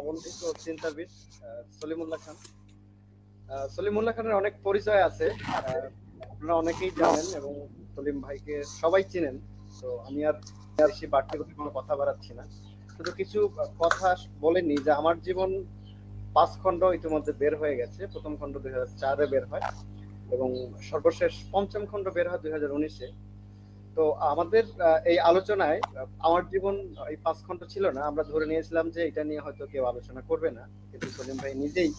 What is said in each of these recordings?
আমন্ত্রিত চিন্তাবিদ সলিমুল্লাহ খান সলিমুল্লাহ খানের অনেক পরিচয় আছে আপনারা অনেকেই জানেন এবং সলিম ভাইকে সবাই চিনেন তো আমি আর বেশি বাড়তে করতে কোনো কথা বাড়াচ্ছি না শুধু কিছু কথা বলেনি যে আমার জীবন পাঁচ খণ্ড ইতিমধ্যে বের হয়ে গেছে প্রথম খণ্ড দুই হাজার চারে বের হয় এবং সর্বশেষ পঞ্চম খণ্ড বের হয় দুই হাজার উনিশে তো আমাদের এই আলোচনায় আমার জীবন এই পাঁচ ঘন্টা ছিল না আমরা ধরে নিয়েছিলাম যে এটা নিয়ে হয়তো কেউ আলোচনা করবে না কিন্তু সলিম ভাই নিজেই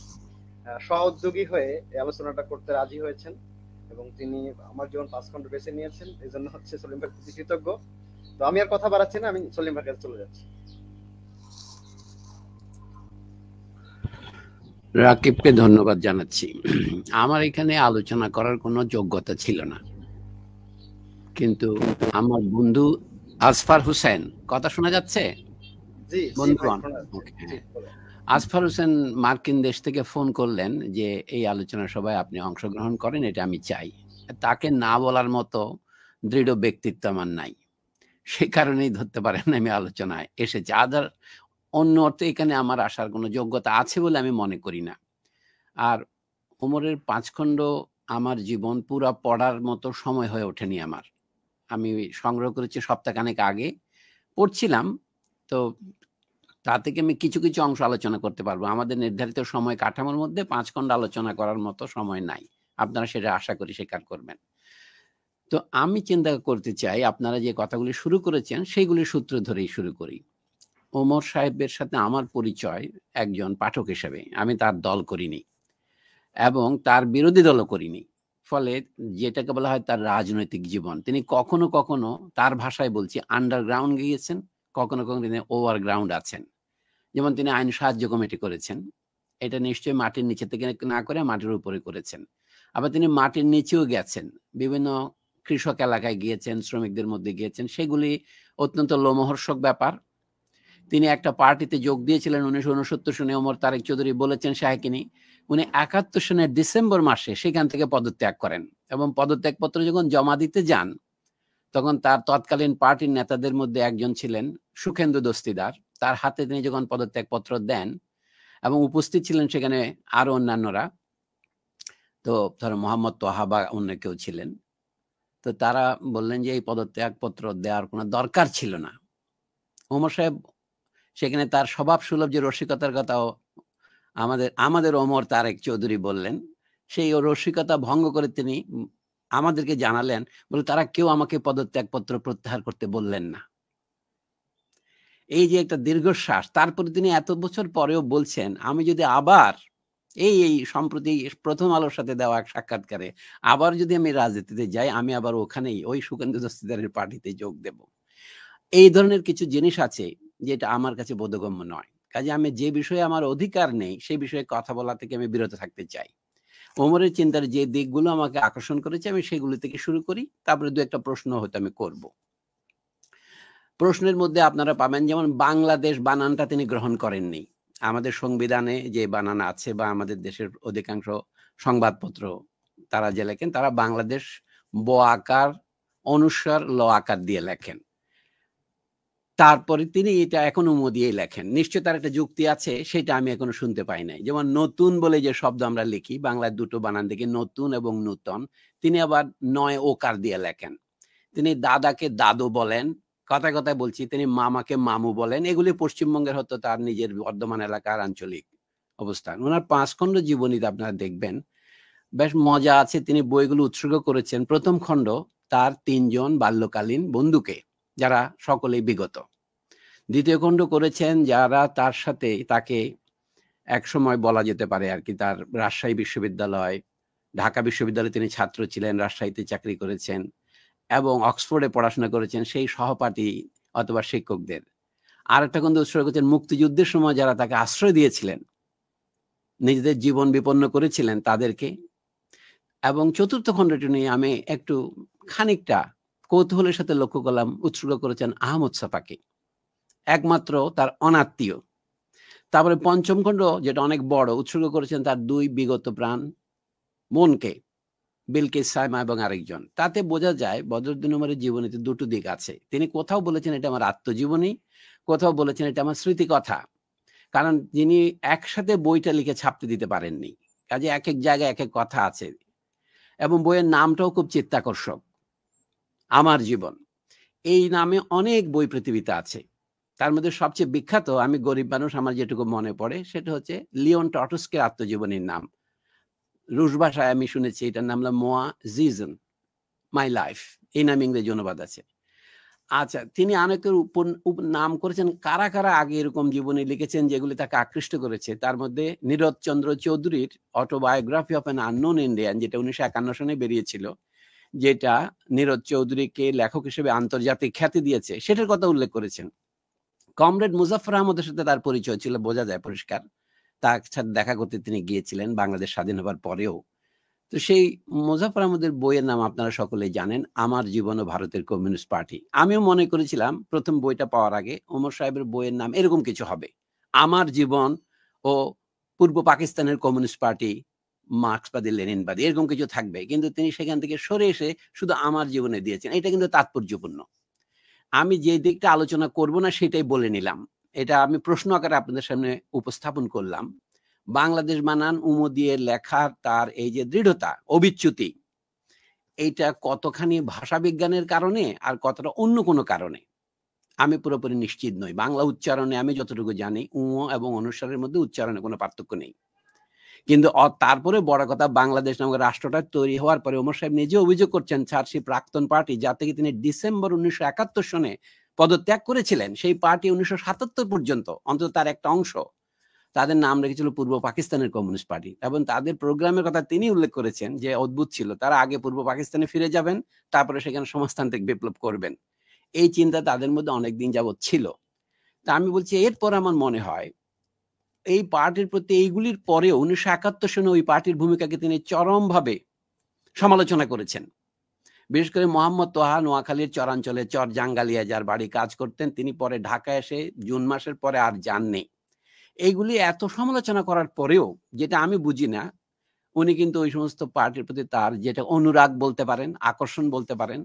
সহযোগী হয়ে এই আলোচনাটা করতে রাজি হয়েছেন এবং তিনি আমার জীবন পাঁচ ঘন্টা বেছে নিয়েছেন এই জন্য হচ্ছে সলিম ভাই প্রতি কৃতজ্ঞ তো আমি আর কথা বাড়াচ্ছি না আমি সলিম ভাই কাছে চলে যাচ্ছি রাকিবকে ধন্যবাদ জানাচ্ছি আমার এখানে আলোচনা করার কোনো যোগ্যতা ছিল না কিন্তু আমার বন্ধু আসফার হুসেন কথা শোনা যাচ্ছে বন্ধুগণ হ্যাঁ। আসফার হোসেন মার্কিন দেশ থেকে ফোন করলেন যে এই আলোচনা সভায় আপনি অংশগ্রহণ করেন এটা আমি চাই তাকে না বলার মতো দৃঢ় ব্যক্তিত্ব আমার নাই সে কারণেই ধরতে পারেন আমি আলোচনায় এসেছি আদার অন্য অর্থে এখানে আমার আসার কোনো যোগ্যতা আছে বলে আমি মনে করি না আর ওমরের পাঁচখণ্ড আমার জীবন পুরা পড়ার মতো সময় হয়ে ওঠেনি আমার আমি সংগ্রহ করেছি সপ্তাহখানেক আগে পড়ছিলাম তো তা থেকে আমি কিছু কিছু অংশ আলোচনা করতে পারবো আমাদের নির্ধারিত সময় কাঠামোর মধ্যে পাঁচ খণ্ড আলোচনা করার মতো সময় নাই আপনারা সেটা আশা করি স্বীকার করবেন তো আমি চিন্তা করতে চাই আপনারা যে কথাগুলি শুরু করেছেন সেইগুলি সূত্র ধরেই শুরু করি ওমর সাহেবের সাথে আমার পরিচয় একজন পাঠক হিসেবে আমি তার দল করিনি এবং তার বিরোধী দলও করিনি ফলে যেটাকে বলা হয় তার রাজনৈতিক জীবন তিনি কখনো কখনো তার ভাষায় বলছি আন্ডারগ্রাউন্ড গিয়েছেন কখনো কখনো তিনি ওভারগ্রাউন্ড আছেন যেমন তিনি আইন সাহায্য কমিটি করেছেন এটা নিশ্চয়ই মাটির নিচে থেকে না করে মাটির উপরে করেছেন আবার তিনি মাটির নিচেও গেছেন বিভিন্ন কৃষক এলাকায় গিয়েছেন শ্রমিকদের মধ্যে গিয়েছেন সেগুলি অত্যন্ত লোমহর্ষক ব্যাপার তিনি একটা পার্টিতে যোগ দিয়েছিলেন উনিশশো উনসত্তর সনে ওমর তারেক চৌধুরী বলেছেন শাহকিনী উনি একাত্তর সনের ডিসেম্বর মাসে সেখান থেকে পদত্যাগ করেন এবং পদত্যাগপত্র যখন জমা দিতে যান তখন তার তৎকালীন পার্টির নেতাদের মধ্যে একজন ছিলেন সুখেন্দু দস্তিদার তার হাতে তিনি যখন পদত্যাগপত্র দেন এবং উপস্থিত ছিলেন সেখানে আরো অন্যান্যরা তো ধরো মোহাম্মদ তোহা বা অন্য কেউ ছিলেন তো তারা বললেন যে এই পদত্যাগপত্র দেওয়ার কোনো দরকার ছিল না উমর সাহেব সেখানে তার স্বভাব সুলভ যে রসিকতার কথাও আমাদের আমাদের অমর তারেক চৌধুরী বললেন সেই রসিকতা ভঙ্গ করে তিনি আমাদেরকে জানালেন বলে তারা কেউ আমাকে পদত্যাগপত্র প্রত্যাহার করতে বললেন না এই যে একটা দীর্ঘশ্বাস তারপরে তিনি এত বছর পরেও বলছেন আমি যদি আবার এই এই সম্প্রতি প্রথম আলোর সাথে দেওয়া এক সাক্ষাৎকারে আবার যদি আমি রাজনীতিতে যাই আমি আবার ওখানেই ওই সুকেন্দ্র দস্তিদারের পার্টিতে যোগ দেব এই ধরনের কিছু জিনিস আছে যেটা আমার কাছে বোধগম্য নয় কাজে আমি যে বিষয়ে আমার অধিকার নেই সেই বিষয়ে কথা বলা থেকে আমি বিরত থাকতে চাই ওমরের চিন্তার যে দিকগুলো আমাকে আকর্ষণ করেছে আমি সেগুলি থেকে শুরু করি তারপরে দু একটা প্রশ্ন হয়তো আমি করব প্রশ্নের মধ্যে আপনারা পাবেন যেমন বাংলাদেশ বানানটা তিনি গ্রহণ করেননি আমাদের সংবিধানে যে বানান আছে বা আমাদের দেশের অধিকাংশ সংবাদপত্র তারা যে লেখেন তারা বাংলাদেশ ব আকার অনুসার ল আকার দিয়ে লেখেন তারপরে তিনি এটা এখনো মোদিয়ে লেখেন নিশ্চয় তার একটা যুক্তি আছে সেটা আমি এখনো শুনতে পাই নাই যেমন নতুন বলে যে শব্দ আমরা লিখি বাংলার দুটো বানান থেকে নতুন এবং নূতন তিনি আবার নয় ওকার দিয়ে লেখেন তিনি দাদাকে দাদু বলেন কথায় কথায় বলছি তিনি মামাকে মামু বলেন এগুলি পশ্চিমবঙ্গের হতো তার নিজের বর্ধমান এলাকার আঞ্চলিক অবস্থান ওনার পাঁচ খণ্ড জীবনীতে আপনারা দেখবেন বেশ মজা আছে তিনি বইগুলো উৎসর্গ করেছেন প্রথম খণ্ড তার তিনজন বাল্যকালীন বন্ধুকে যারা সকলেই বিগত দ্বিতীয় খণ্ড করেছেন যারা তার সাথে তাকে এক সময় বলা যেতে পারে আর কি তার রাজশাহী বিশ্ববিদ্যালয় ঢাকা বিশ্ববিদ্যালয়ে তিনি ছাত্র ছিলেন রাজশাহীতে চাকরি করেছেন এবং অক্সফোর্ডে পড়াশোনা করেছেন সেই সহপাঠী অথবা শিক্ষকদের আর একটা কিন্তু উৎসর্গ করেছেন মুক্তিযুদ্ধের সময় যারা তাকে আশ্রয় দিয়েছিলেন নিজেদের জীবন বিপন্ন করেছিলেন তাদেরকে এবং চতুর্থ খণ্ডটি নিয়ে আমি একটু খানিকটা কৌতূহলের সাথে লক্ষ্য করলাম উৎসর্গ করেছেন আহমদ সাফাকে একমাত্র তার অনাত্মীয় তারপরে পঞ্চম খণ্ড যেটা অনেক বড় উৎসর্গ করেছেন তার দুই বিগত প্রাণ মনকে বিলকে সাইমা এবং আরেকজন তাতে বোঝা যায় বদরুদ্দিন উমরের জীবনীতে দুটো দিক আছে তিনি কোথাও বলেছেন এটা আমার আত্মজীবনী কোথাও বলেছেন এটা আমার স্মৃতিকথা কারণ যিনি একসাথে বইটা লিখে ছাপতে দিতে পারেননি কাজে এক এক জায়গায় এক এক কথা আছে এবং বইয়ের নামটাও খুব চিত্তাকর্ষক আমার জীবন এই নামে অনেক বই পৃথিবীতে আছে তার মধ্যে সবচেয়ে বিখ্যাত আমি গরিব মানুষ আমার যেটুকু মনে পড়ে সেটা হচ্ছে লিওন টটসকে আত্মজীবনীর নাম রুশ ভাষায় আমি শুনেছি এটার নাম হলো মোয়া জিজন মাই লাইফ এই নামে ইংরেজি অনুবাদ আছে আচ্ছা তিনি অনেকের নাম করেছেন কারা কারা আগে এরকম জীবনে লিখেছেন যেগুলি তাকে আকৃষ্ট করেছে তার মধ্যে নীরদ চন্দ্র চৌধুরীর autobiography of an unknown Indian যেটা উনিশশো একান্ন সনে বেরিয়েছিল যেটা নীরজ চৌধুরীকে লেখক হিসেবে আন্তর্জাতিক খ্যাতি দিয়েছে সেটার কথা উল্লেখ করেছেন কমরেড মুজাফর আহমদের সাথে তার পরিচয় ছিল বোঝা যায় পরিষ্কার তার সাথে দেখা করতে তিনি গিয়েছিলেন বাংলাদেশ স্বাধীন হবার পরেও তো সেই মুজাফর আহমদের বইয়ের নাম আপনারা সকলেই জানেন আমার জীবন ও ভারতের কমিউনিস্ট পার্টি আমিও মনে করেছিলাম প্রথম বইটা পাওয়ার আগে ওমর সাহেবের বইয়ের নাম এরকম কিছু হবে আমার জীবন ও পূর্ব পাকিস্তানের কমিউনিস্ট পার্টি লেনিন লেনিনবাদী এরকম কিছু থাকবে কিন্তু তিনি সেখান থেকে সরে এসে শুধু আমার জীবনে দিয়েছেন এটা কিন্তু তাৎপর্যপূর্ণ আমি যে দিকটা আলোচনা করব না সেটাই বলে নিলাম এটা আমি প্রশ্ন আকারে আপনাদের সামনে উপস্থাপন করলাম বাংলাদেশ বানান দিয়ে লেখা তার এই যে দৃঢ়তা অবিচ্যুতি এইটা কতখানি ভাষাবিজ্ঞানের কারণে আর কতটা অন্য কোনো কারণে আমি পুরোপুরি নিশ্চিত নই বাংলা উচ্চারণে আমি যতটুকু জানি উম এবং অনুসারের মধ্যে উচ্চারণে কোনো পার্থক্য নেই কিন্তু তারপরে বড় কথা বাংলাদেশ নামক রাষ্ট্রটা তৈরি হওয়ার পরে ওমর সাহেব নিজে অভিযোগ করছেন ছাড়সি প্রাক্তন পার্টি যা থেকে তিনি ডিসেম্বর উনিশশো একাত্তর সনে পদত্যাগ করেছিলেন সেই পার্টি উনিশশো সাতাত্তর পর্যন্ত অন্তত তার একটা অংশ তাদের নাম রেখেছিল পূর্ব পাকিস্তানের কমিউনিস্ট পার্টি এবং তাদের প্রোগ্রামের কথা তিনি উল্লেখ করেছেন যে অদ্ভুত ছিল তারা আগে পূর্ব পাকিস্তানে ফিরে যাবেন তারপরে সেখানে সমাজতান্ত্রিক বিপ্লব করবেন এই চিন্তা তাদের মধ্যে অনেকদিন যাবৎ ছিল তা আমি বলছি এরপর আমার মনে হয় এই পার্টির প্রতি এইগুলির পরে উনিশশো একাত্তর সনে ওই পার্টির ভূমিকাকে তিনি চরমভাবে সমালোচনা করেছেন বিশেষ করে মোহাম্মদ তোহা নোয়াখালীর চরাঞ্চলে চর জাঙ্গালিয়া যার বাড়ি কাজ করতেন তিনি পরে ঢাকা এসে জুন মাসের পরে আর যাননি এইগুলি এত সমালোচনা করার পরেও যেটা আমি বুঝি না উনি কিন্তু ওই সমস্ত পার্টির প্রতি তার যেটা অনুরাগ বলতে পারেন আকর্ষণ বলতে পারেন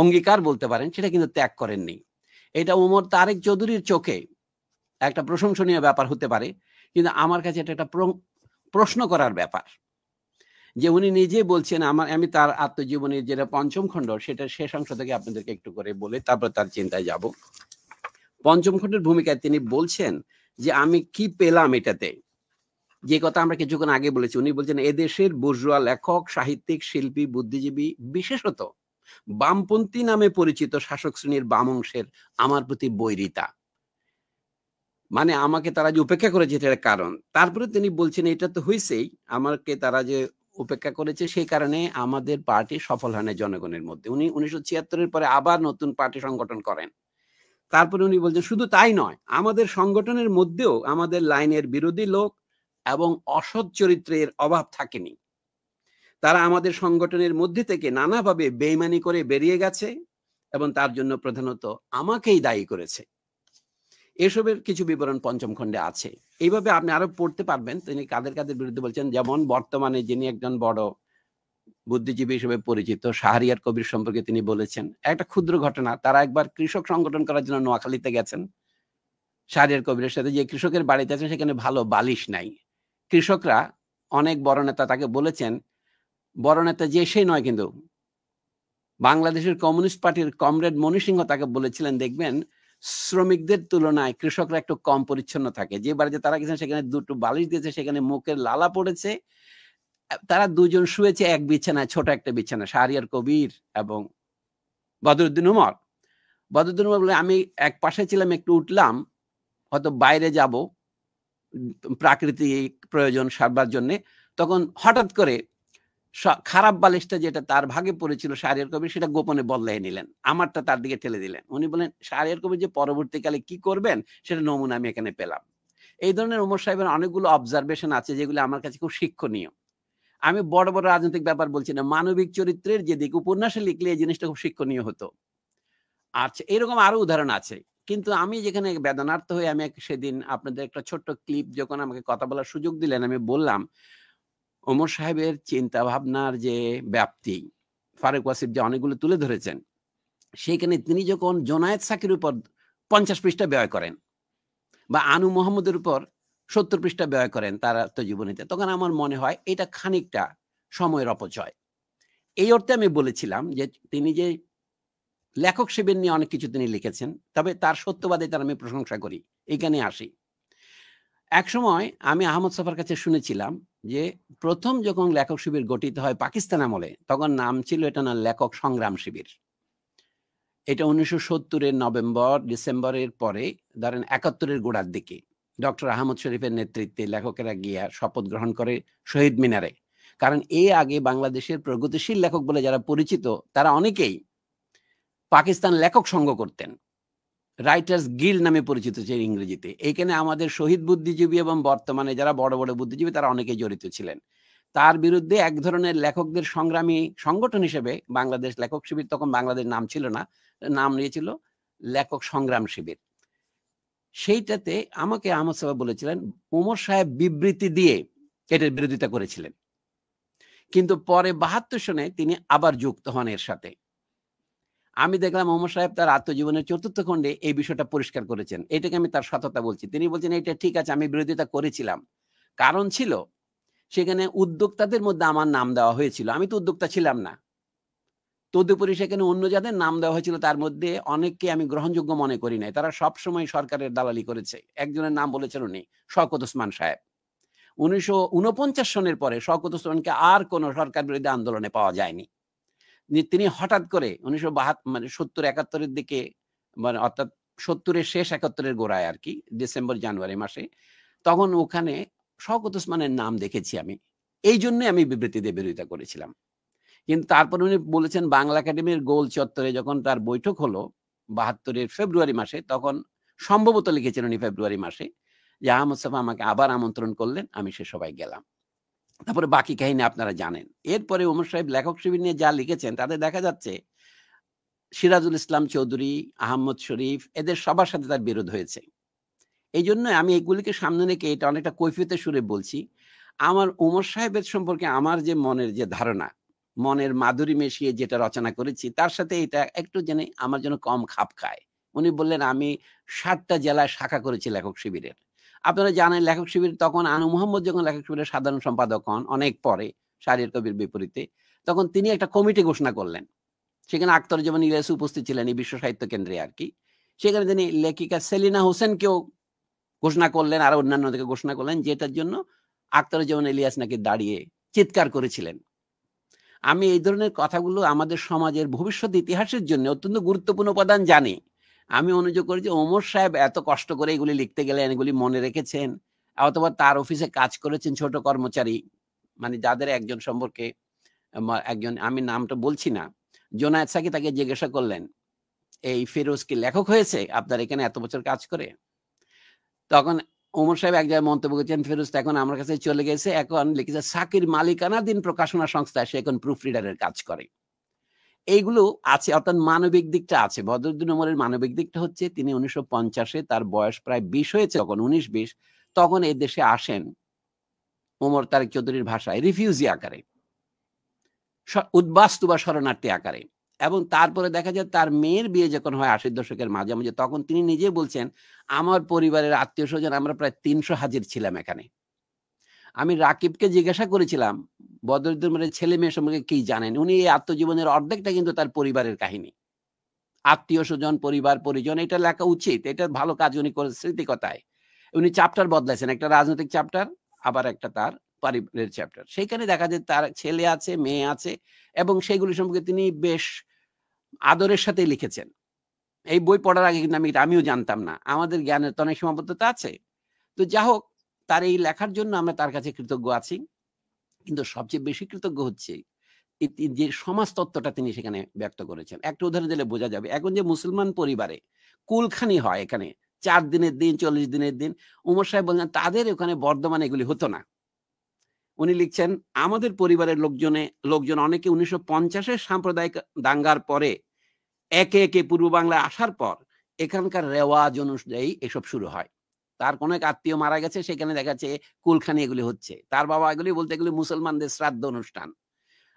অঙ্গীকার বলতে পারেন সেটা কিন্তু ত্যাগ করেননি এটা ওমর তারেক চৌধুরীর চোখে একটা প্রশংসনীয় ব্যাপার হতে পারে কিন্তু আমার কাছে এটা একটা প্রশ্ন করার ব্যাপার যে উনি নিজে বলছেন আমার আমি তার আত্মজীবনীর যেটা পঞ্চম খণ্ড সেটা শেষ অংশ থেকে আপনাদেরকে একটু করে বলে তারপর তার চিন্তায় যাব পঞ্চম খণ্ডের ভূমিকায় তিনি বলছেন যে আমি কি পেলাম এটাতে যে কথা আমরা কিছুক্ষণ আগে বলেছি উনি বলছেন এদেশের বুর্জুয়া লেখক সাহিত্যিক শিল্পী বুদ্ধিজীবী বিশেষত বামপন্থী নামে পরিচিত শাসক শ্রেণীর বাম অংশের আমার প্রতি বৈরিতা মানে আমাকে তারা যে উপেক্ষা করেছে এটার কারণ তারপরে তিনি বলছেন এটা তো হয়েছেই আমাকে তারা যে উপেক্ষা করেছে সেই কারণে আমাদের পার্টি সফল হয় না জনগণের মধ্যে উনি উনিশশো ছিয়াত্তরের পরে আবার নতুন পার্টি সংগঠন করেন তারপরে উনি বলছেন শুধু তাই নয় আমাদের সংগঠনের মধ্যেও আমাদের লাইনের বিরোধী লোক এবং অসৎ চরিত্রের অভাব থাকেনি তারা আমাদের সংগঠনের মধ্যে থেকে নানাভাবে বেইমানি করে বেরিয়ে গেছে এবং তার জন্য প্রধানত আমাকেই দায়ী করেছে এসবের কিছু বিবরণ পঞ্চম খণ্ডে আছে এইভাবে আপনি আরো পড়তে পারবেন তিনি কাদের কাদের বিরুদ্ধে বলছেন যেমন বর্তমানে যিনি একজন বড় বুদ্ধিজীবী হিসেবে পরিচিত শাহরিয়ার কবির সম্পর্কে তিনি বলেছেন একটা ক্ষুদ্র ঘটনা তারা একবার কৃষক সংগঠন করার জন্য নোয়াখালীতে গেছেন শাহরিয়ার কবিরের সাথে যে কৃষকের বাড়িতে আছেন সেখানে ভালো বালিশ নাই কৃষকরা অনেক বড় নেতা তাকে বলেছেন বড় নেতা যে সে নয় কিন্তু বাংলাদেশের কমিউনিস্ট পার্টির কমরেড মনি সিংহ তাকে বলেছিলেন দেখবেন শ্রমিকদের তুলনায় কৃষকরা একটু কম পরিচ্ছন্ন থাকে যে বাড়িতে তারা গেছেন সেখানে দুটো বালিশ দিয়েছে সেখানে মুখের লালা পড়েছে তারা দুজন শুয়েছে এক বিছানায় ছোট একটা বিছানা সারিয়ার কবির এবং বদরুদ্দিন উমর বদরুদ্দিন উমর বলে আমি এক পাশে ছিলাম একটু উঠলাম হয়তো বাইরে যাব প্রাকৃতিক প্রয়োজন সারবার জন্যে তখন হঠাৎ করে খারাপ বালিশটা যেটা তার ভাগে পড়েছিল শাহরিয়ার কবির সেটা গোপনে বদলাই নিলেন আমারটা তার দিকে ঠেলে দিলেন উনি বলেন শাহরিয়ার কবির যে পরবর্তীকালে কি করবেন সেটা নমুনা আমি এখানে পেলাম এই ধরনের উমর সাহেবের অনেকগুলো অবজারভেশন আছে যেগুলো আমার কাছে খুব শিক্ষণীয় আমি বড় বড় রাজনৈতিক ব্যাপার বলছি না মানবিক চরিত্রের যে দিক উপন্যাসে লিখলে এই জিনিসটা খুব শিক্ষণীয় হতো আচ্ছা এরকম আরো উদাহরণ আছে কিন্তু আমি যেখানে বেদনার্থ হয়ে আমি সেদিন আপনাদের একটা ছোট্ট ক্লিপ যখন আমাকে কথা বলার সুযোগ দিলেন আমি বললাম ওমর সাহেবের চিন্তা ভাবনার যে ব্যাপ্তি ফারুক ওয়াসিফ যে অনেকগুলো তুলে ধরেছেন সেইখানে তিনি যখন জোনায়েদ সাকির উপর পঞ্চাশ পৃষ্ঠা ব্যয় করেন বা আনু মোহাম্মদের উপর সত্তর পৃষ্ঠা ব্যয় করেন তার আত্মজীবনীতে তখন আমার মনে হয় এটা খানিকটা সময়ের অপচয় এই অর্থে আমি বলেছিলাম যে তিনি যে লেখক শিবের নিয়ে অনেক কিছু তিনি লিখেছেন তবে তার সত্যবাদে তার আমি প্রশংসা করি এখানে আসি এক সময় আমি আহমদ সফার কাছে শুনেছিলাম যে প্রথম যখন লেখক শিবির গঠিত হয় পাকিস্তান আমলে তখন নাম ছিল এটা না লেখক সংগ্রাম শিবির এটা উনিশশো সত্তরের নভেম্বর ডিসেম্বরের পরে ধরেন একাত্তরের গোড়ার দিকে ডক্টর আহমদ শরীফের নেতৃত্বে লেখকেরা গিয়া শপথ গ্রহণ করে শহীদ মিনারে কারণ এ আগে বাংলাদেশের প্রগতিশীল লেখক বলে যারা পরিচিত তারা অনেকেই পাকিস্তান লেখক সংঘ করতেন রাইটার্স গিল নামে পরিচিত ছিলেন ইংরেজিতে এখানে আমাদের শহীদ বুদ্ধিজীবী এবং বর্তমানে যারা বড় বড় বুদ্ধিজীবী তারা অনেকে জড়িত ছিলেন তার বিরুদ্ধে এক ধরনের লেখকদের সংগ্রামী সংগঠন হিসেবে বাংলাদেশ লেখক শিবির তখন বাংলাদেশ নাম ছিল না নাম নিয়েছিল লেখক সংগ্রাম শিবির সেইটাতে আমাকে আহমদ সাহেব বলেছিলেন ওমর সাহেব বিবৃতি দিয়ে এটার বিরোধিতা করেছিলেন কিন্তু পরে বাহাত্তর সনে তিনি আবার যুক্ত হন এর সাথে আমি দেখলাম মোহাম্মদ সাহেব তার আত্মজীবনের চতুর্থ খণ্ডে এই বিষয়টা পরিষ্কার করেছেন এটাকে আমি তার সততা বলছি তিনি বলছেন এটা ঠিক আছে আমি বিরোধিতা করেছিলাম কারণ ছিল সেখানে উদ্যোক্তাদের মধ্যে আমার নাম দেওয়া হয়েছিল আমি তো উদ্যোক্তা ছিলাম না তদুপরি সেখানে অন্য যাদের নাম দেওয়া হয়েছিল তার মধ্যে অনেককে আমি গ্রহণযোগ্য মনে করি নাই তারা সবসময় সরকারের দালালি করেছে একজনের নাম বলেছেন উনি শওকত ওসমান সাহেব উনিশশো উনপঞ্চাশ সনের পরে শওকত ওসমানকে আর কোনো সরকার বিরোধী আন্দোলনে পাওয়া যায়নি তিনি হঠাৎ করে উনিশশো বাহাত্তর মানে সত্তর একাত্তরের দিকে মানে অর্থাৎ সত্তরের শেষ একাত্তরের গোড়ায় আর কি ডিসেম্বর জানুয়ারি মাসে তখন ওখানে শওকত ওসমানের নাম দেখেছি আমি এই জন্যই আমি বিবৃতি দিয়ে বিরোধিতা করেছিলাম কিন্তু তারপর উনি বলেছেন বাংলা একাডেমির গোল চত্বরে যখন তার বৈঠক হলো বাহাত্তরের ফেব্রুয়ারি মাসে তখন সম্ভবত লিখেছেন উনি ফেব্রুয়ারি মাসে যে আহমদ সাফা আমাকে আবার আমন্ত্রণ করলেন আমি সে সবাই গেলাম তারপরে বাকি কাহিনী আপনারা জানেন এরপরে ওমর সাহেব লেখক শিবির নিয়ে যা লিখেছেন তাতে দেখা যাচ্ছে সিরাজুল ইসলাম চৌধুরী আহমদ শরীফ এদের সবার সাথে তার বিরোধ হয়েছে এই জন্য আমি এগুলিকে সামনে রেখে এটা অনেকটা কৈফিয়তে সুরে বলছি আমার উমর সাহেবের সম্পর্কে আমার যে মনের যে ধারণা মনের মাধুরী মেশিয়ে যেটা রচনা করেছি তার সাথে এটা একটু যেন আমার জন্য কম খাপ খায় উনি বললেন আমি সাতটা জেলায় শাখা করেছি লেখক শিবিরের আপনারা জানেন লেখক শিবির তখন আনু মোহাম্মদ যখন লেখক শিবিরের সাধারণ সম্পাদক হন অনেক পরে শারীর কবির বিপরীতে তখন তিনি একটা কমিটি ঘোষণা করলেন সেখানে আক্তর যেমন ইলিয়াস উপস্থিত ছিলেন এই বিশ্ব সাহিত্য কেন্দ্রে আর কি সেখানে তিনি লেখিকা সেলিনা হোসেনকেও ঘোষণা করলেন আর অন্যান্যদেরকে ঘোষণা করলেন যেটার জন্য আক্তর যেমন ইলিয়াস নাকি দাঁড়িয়ে চিৎকার করেছিলেন আমি এই ধরনের কথাগুলো আমাদের সমাজের ভবিষ্যৎ ইতিহাসের জন্য অত্যন্ত গুরুত্বপূর্ণ উপাদান জানি আমি অনুযোগ করি যে ওমর সাহেব এত কষ্ট করে এগুলি লিখতে গেলেন এগুলি মনে রেখেছেন অথবা তার অফিসে কাজ করেছেন ছোট কর্মচারী মানে যাদের একজন সম্পর্কে একজন আমি নামটা বলছি না জোনায়দ সাকি তাকে জিজ্ঞাসা করলেন এই ফেরোজ কি লেখক হয়েছে আপনার এখানে এত বছর কাজ করে তখন ওমর সাহেব এক জায়গায় মন্তব্য করেছেন ফিরোজ এখন আমার কাছে চলে গেছে এখন লিখেছে সাকির মালিকানাধীন প্রকাশনা সংস্থা সে এখন প্রুফ রিডারের কাজ করে এইগুলো আছে অর্থাৎ মানবিক দিকটা আছে ভদ্রদিন ওমরের মানবিক দিকটা হচ্ছে তিনি উনিশশো পঞ্চাশে তার বয়স প্রায় বিশ হয়েছে তখন উনিশ বিশ তখন এই দেশে আসেন ওমর তার চৌধুরীর ভাষায় রিফিউজি আকারে উদ্বাস্তু বা শরণার্থী আকারে এবং তারপরে দেখা যায় তার মেয়ের বিয়ে যখন হয় আশির দশকের মাঝামাঝি তখন তিনি নিজে বলছেন আমার পরিবারের আত্মীয় স্বজন আমরা প্রায় তিনশো হাজির ছিলাম এখানে আমি রাকিবকে জিজ্ঞাসা করেছিলাম মানে ছেলে মেয়ে সম্পর্কে কি জানেন উনি এই আত্মজীবনের অর্ধেকটা কিন্তু তার পরিবারের কাহিনী আত্মীয় স্বজন পরিবার পরিজন এটা লেখা উচিত এটা ভালো কাজ উনি করে স্মৃতিকতায় উনি চ্যাপ্টার বদলাইছেন একটা রাজনৈতিক চ্যাপ্টার আবার একটা তার পারিবারের চ্যাপ্টার সেইখানে দেখা যায় তার ছেলে আছে মেয়ে আছে এবং সেইগুলি সম্পর্কে তিনি বেশ আদরের সাথে লিখেছেন এই বই পড়ার আগে কিন্তু আমি আমিও জানতাম না আমাদের জ্ঞানের তো অনেক সীমাবদ্ধতা আছে তো যা হোক তার এই লেখার জন্য আমরা তার কাছে কৃতজ্ঞ আছি কিন্তু সবচেয়ে বেশি কৃতজ্ঞ হচ্ছে যে সমাজ তত্ত্বটা তিনি সেখানে ব্যক্ত করেছেন একটা উদাহরণ দিলে বোঝা যাবে এখন যে মুসলমান পরিবারে কুলখানি হয় এখানে চার দিনের দিন চল্লিশ দিনের দিন উমর সাহেব বলছেন তাদের ওখানে বর্ধমানে এগুলি হতো না উনি লিখছেন আমাদের পরিবারের লোকজনে লোকজন অনেকে উনিশশো পঞ্চাশের সাম্প্রদায়িক দাঙ্গার পরে একে একে পূর্ব বাংলায় আসার পর এখানকার রেওয়াজ অনুযায়ী এসব শুরু হয় তার কোনো এক আত্মীয় মারা গেছে সেখানে দেখা যাচ্ছে কুলখানি এগুলি হচ্ছে তার বাবা এগুলি বলতে এগুলি মুসলমানদের শ্রাদ্ধ অনুষ্ঠান